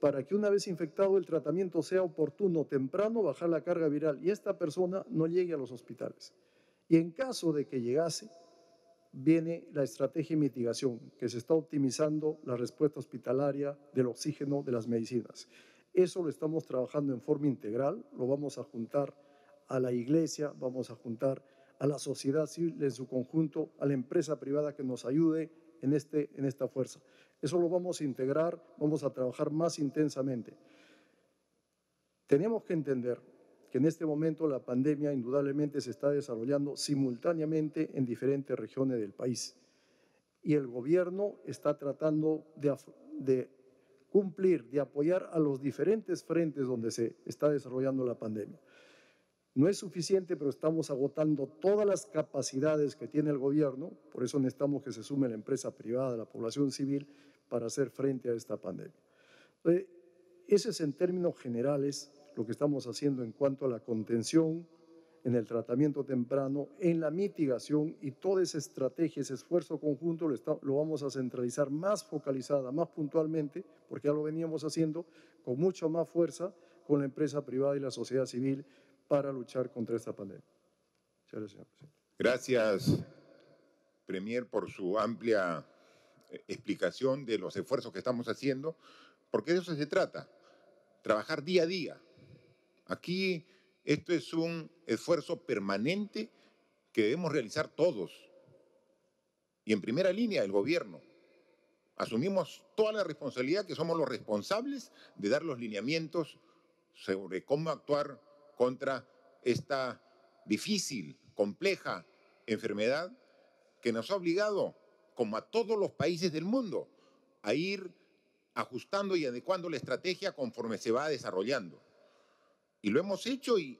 para que una vez infectado el tratamiento sea oportuno, temprano, bajar la carga viral y esta persona no llegue a los hospitales. Y en caso de que llegase, viene la estrategia de mitigación, que se está optimizando la respuesta hospitalaria del oxígeno de las medicinas. Eso lo estamos trabajando en forma integral, lo vamos a juntar a la iglesia, vamos a juntar a la sociedad civil en su conjunto, a la empresa privada que nos ayude este, en, esta fuerza. Eso lo vamos a integrar, vamos a trabajar más intensamente. Tenemos que entender que en este momento la pandemia indudablemente se está desarrollando simultáneamente en diferentes regiones del país y el gobierno está tratando de cumplir, de apoyar a los diferentes frentes donde se está desarrollando la pandemia. No es suficiente, pero estamos agotando todas las capacidades que tiene el gobierno, por eso necesitamos que se sume la empresa privada, la población civil, para hacer frente a esta pandemia. Eh, eso es en términos generales lo que estamos haciendo en cuanto a la contención, en el tratamiento temprano, en la mitigación y toda esa estrategia, ese esfuerzo conjunto lo, lo vamos a centralizar más focalizada, más puntualmente, porque ya lo veníamos haciendo con mucha más fuerza con la empresa privada y la sociedad civil para luchar contra esta pandemia. Muchas gracias, señor presidente. Gracias, Premier, por su amplia eh, explicación de los esfuerzos que estamos haciendo, porque de eso se trata, trabajar día a día. Aquí esto es un esfuerzo permanente que debemos realizar todos. Y en primera línea, el gobierno. Asumimos toda la responsabilidad que somos los responsables de dar los lineamientos sobre cómo actuar contra esta difícil, compleja enfermedad que nos ha obligado, como a todos los países del mundo, a ir ajustando y adecuando la estrategia conforme se va desarrollando. Y lo hemos hecho y,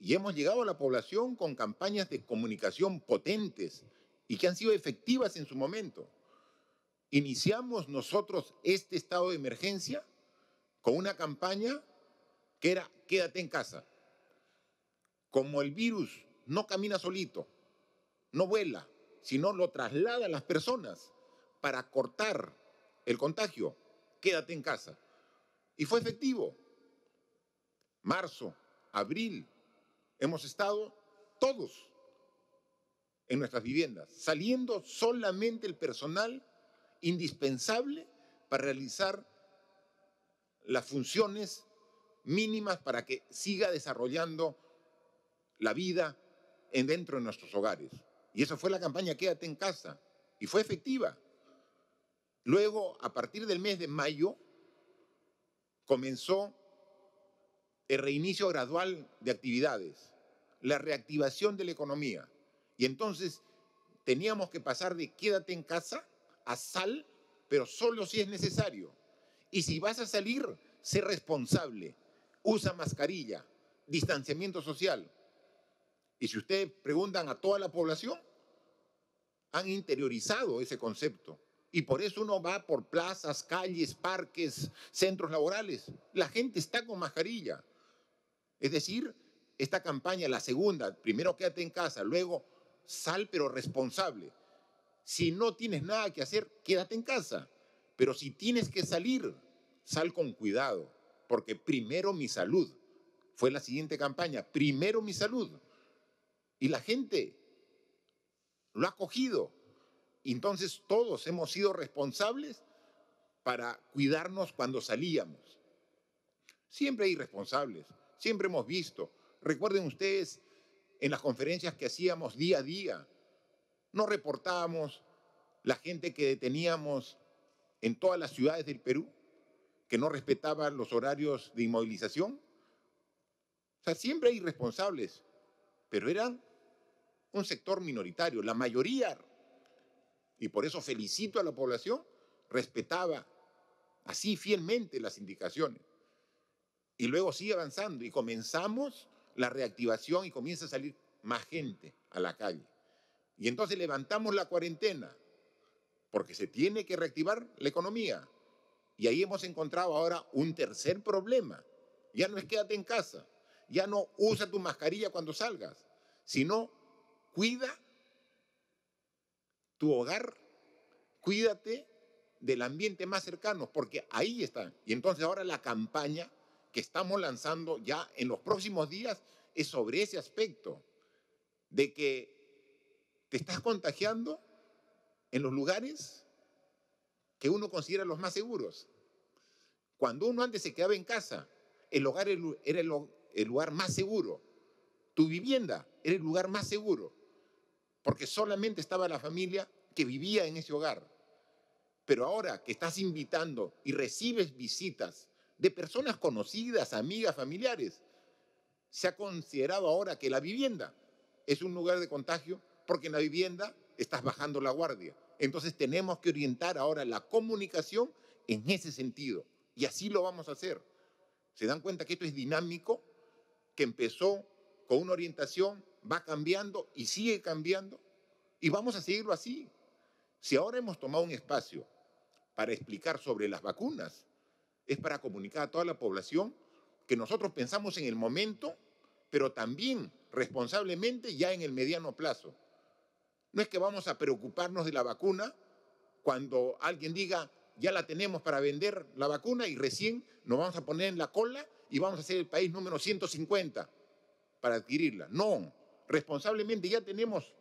hemos llegado a la población con campañas de comunicación potentes y que han sido efectivas en su momento. Iniciamos nosotros este estado de emergencia con una campaña era quédate en casa. Como el virus no camina solito, no vuela, sino lo traslada a las personas para cortar el contagio, quédate en casa. Y fue efectivo. Marzo, abril, hemos estado todos en nuestras viviendas, saliendo solamente el personal indispensable para realizar las funciones mínimas para que siga desarrollando la vida en dentro de nuestros hogares. Y eso fue la campaña Quédate en casa. Y fue efectiva. Luego, a partir del mes de mayo, comenzó el reinicio gradual de actividades, la reactivación de la economía. Y entonces teníamos que pasar de quédate en casa a sal, pero solo si es necesario. Y si vas a salir, sé responsable, usa mascarilla, distanciamiento social. Y si ustedes preguntan a toda la población, han interiorizado ese concepto. Y por eso uno va por plazas, calles, parques, centros laborales. La gente está con mascarilla. Es decir, esta campaña, la segunda, primero quédate en casa, luego sal pero responsable. Si no tienes nada que hacer, quédate en casa. Pero si tienes que salir, sal con cuidado porque primero mi salud. Fue la siguiente campaña, primero mi salud. Y la gente lo ha cogido. Entonces todos hemos sido responsables para cuidarnos cuando salíamos. Siempre hay responsables, siempre hemos visto. Recuerden ustedes en las conferencias que hacíamos día a día, no reportábamos la gente que deteníamos en todas las ciudades del Perú que no respetaba los horarios de inmovilización. O sea, siempre hay irresponsables, pero eran un sector minoritario. La mayoría, y por eso felicito a la población, respetaba así fielmente las indicaciones. Y luego sigue avanzando y comenzamos la reactivación y comienza a salir más gente a la calle. Y entonces levantamos la cuarentena, porque se tiene que reactivar la economía. Y ahí hemos encontrado ahora un tercer problema. Ya no es quédate en casa, ya no usa tu mascarilla cuando salgas, sino cuida tu hogar, cuídate del ambiente más cercano, porque ahí está. Y entonces ahora la campaña que estamos lanzando ya en los próximos días es sobre ese aspecto, de que te estás contagiando en los lugares que uno considera los más seguros. Cuando uno antes se quedaba en casa, el hogar era el lugar más seguro. Tu vivienda era el lugar más seguro, porque solamente estaba la familia que vivía en ese hogar. Pero ahora que estás invitando y recibes visitas de personas conocidas, amigas, familiares, se ha considerado ahora que la vivienda es un lugar de contagio porque en la vivienda estás bajando la guardia. Entonces tenemos que orientar ahora la comunicación en ese sentido. Y así lo vamos a hacer. ¿Se dan cuenta que esto es dinámico? Que empezó con una orientación, va cambiando y sigue cambiando. Y vamos a seguirlo así. Si ahora hemos tomado un espacio para explicar sobre las vacunas, es para comunicar a toda la población que nosotros pensamos en el momento, pero también responsablemente ya en el mediano plazo. No es que vamos a preocuparnos de la vacuna cuando alguien diga, ya la tenemos para vender la vacuna y recién nos vamos a poner en la cola y vamos a ser el país número 150 para adquirirla. No, responsablemente ya tenemos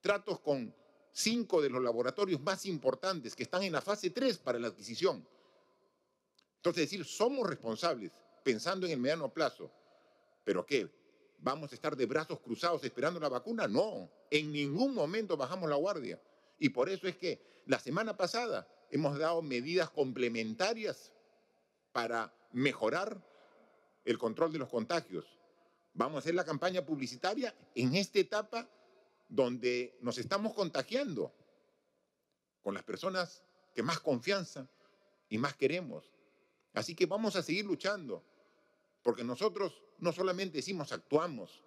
tratos con cinco de los laboratorios más importantes que están en la fase 3 para la adquisición. Entonces, decir, somos responsables pensando en el mediano plazo, pero ¿qué? vamos a estar de brazos cruzados esperando la vacuna. No, en ningún momento bajamos la guardia. Y por eso es que la semana pasada hemos dado medidas complementarias para mejorar el control de los contagios. Vamos a hacer la campaña publicitaria en esta etapa donde nos estamos contagiando con las personas que más confianza y más queremos. Así que vamos a seguir luchando, porque nosotros no solamente decimos, actuamos.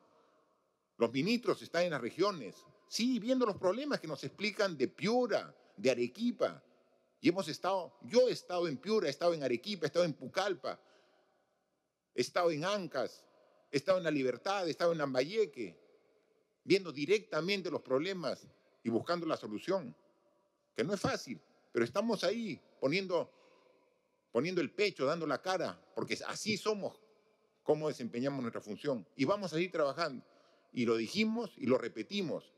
Los ministros están en las regiones, sí, viendo los problemas que nos explican de Piura, de Arequipa. Y hemos estado, yo he estado en Piura, he estado en Arequipa, he estado en Pucallpa, he estado en Ancas, he estado en La Libertad, he estado en Ambayeque viendo directamente los problemas y buscando la solución, que no es fácil, pero estamos ahí poniendo, poniendo el pecho, dando la cara, porque así somos cómo desempeñamos nuestra función. Y vamos a seguir trabajando. Y lo dijimos y lo repetimos.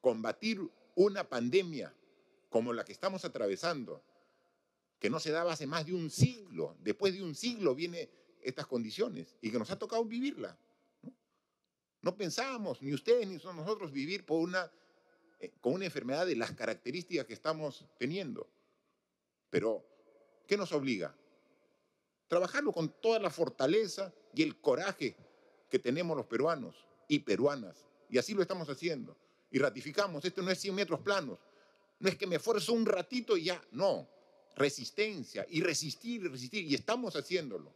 Combatir una pandemia como la que estamos atravesando, que no se daba hace más de un siglo, después de un siglo vienen estas condiciones y que nos ha tocado vivirla. No, pensábamos, ni ustedes ni nosotros, vivir eh, con una enfermedad de las características que estamos teniendo. Pero, ¿qué nos obliga? Trabajarlo con toda la fortaleza y el coraje que tenemos los peruanos y peruanas. Y así lo estamos haciendo. Y ratificamos, esto no es 100 metros planos. No es que me esfuerzo un ratito y ya, no. Resistencia y resistir y resistir. Y estamos haciéndolo.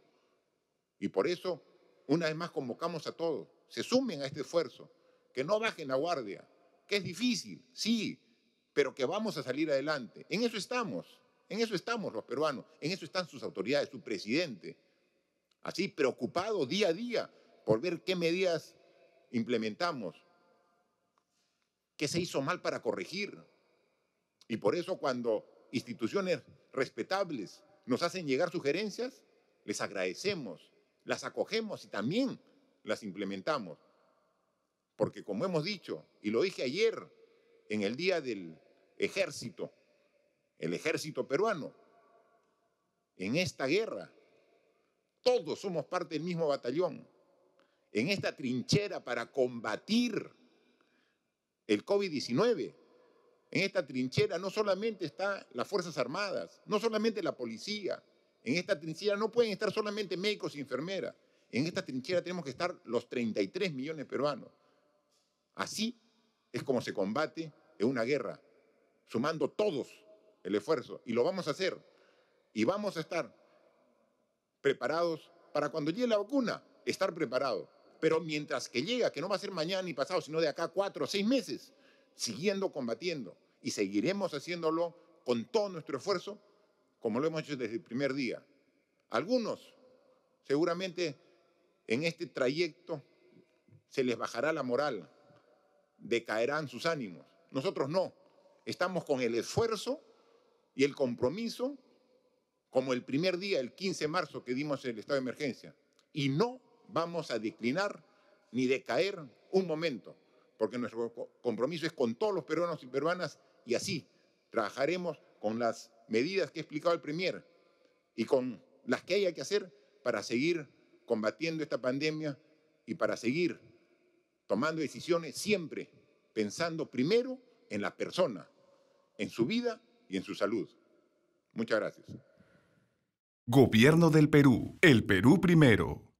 Y por eso, una vez más, convocamos a todos. Se sumen a este esfuerzo. Que no bajen la guardia. Que es difícil, sí, pero que vamos a salir adelante. En eso estamos. En eso estamos los peruanos, en eso están sus autoridades, su presidente. Así, preocupado día a día por ver qué medidas implementamos, qué se hizo mal para corregir. Y por eso cuando instituciones respetables nos hacen llegar sugerencias, les agradecemos, las acogemos y también las implementamos. Porque como hemos dicho, y lo dije ayer en el Día del Ejército, el ejército peruano, en esta guerra. Todos somos parte del mismo batallón, en esta trinchera para combatir el COVID-19. En esta trinchera no solamente están las Fuerzas Armadas, no solamente la policía. En esta trinchera no pueden estar solamente médicos y enfermeras. En esta trinchera tenemos que estar los 33 millones peruanos. Así es como se combate en una guerra, sumando todos el esfuerzo y lo vamos a hacer y vamos a estar preparados para cuando llegue la vacuna, estar preparados. Pero mientras que llega, que no va a ser mañana ni pasado, sino de acá cuatro o seis meses, siguiendo combatiendo y seguiremos haciéndolo con todo nuestro esfuerzo, como lo hemos hecho desde el primer día. Algunos, seguramente en este trayecto, se les bajará la moral, decaerán sus ánimos. Nosotros no, estamos con el esfuerzo y el compromiso como el primer día, el 15 de marzo que dimos el estado de emergencia. Y no vamos a declinar ni decaer un momento, porque nuestro compromiso es con todos los peruanos y peruanas y así trabajaremos con las medidas que ha explicado el Premier y con las que haya que hacer para seguir combatiendo esta pandemia y para seguir tomando decisiones siempre pensando primero en la persona, en su vida y en su salud. Muchas gracias. Gobierno del Perú. El Perú primero.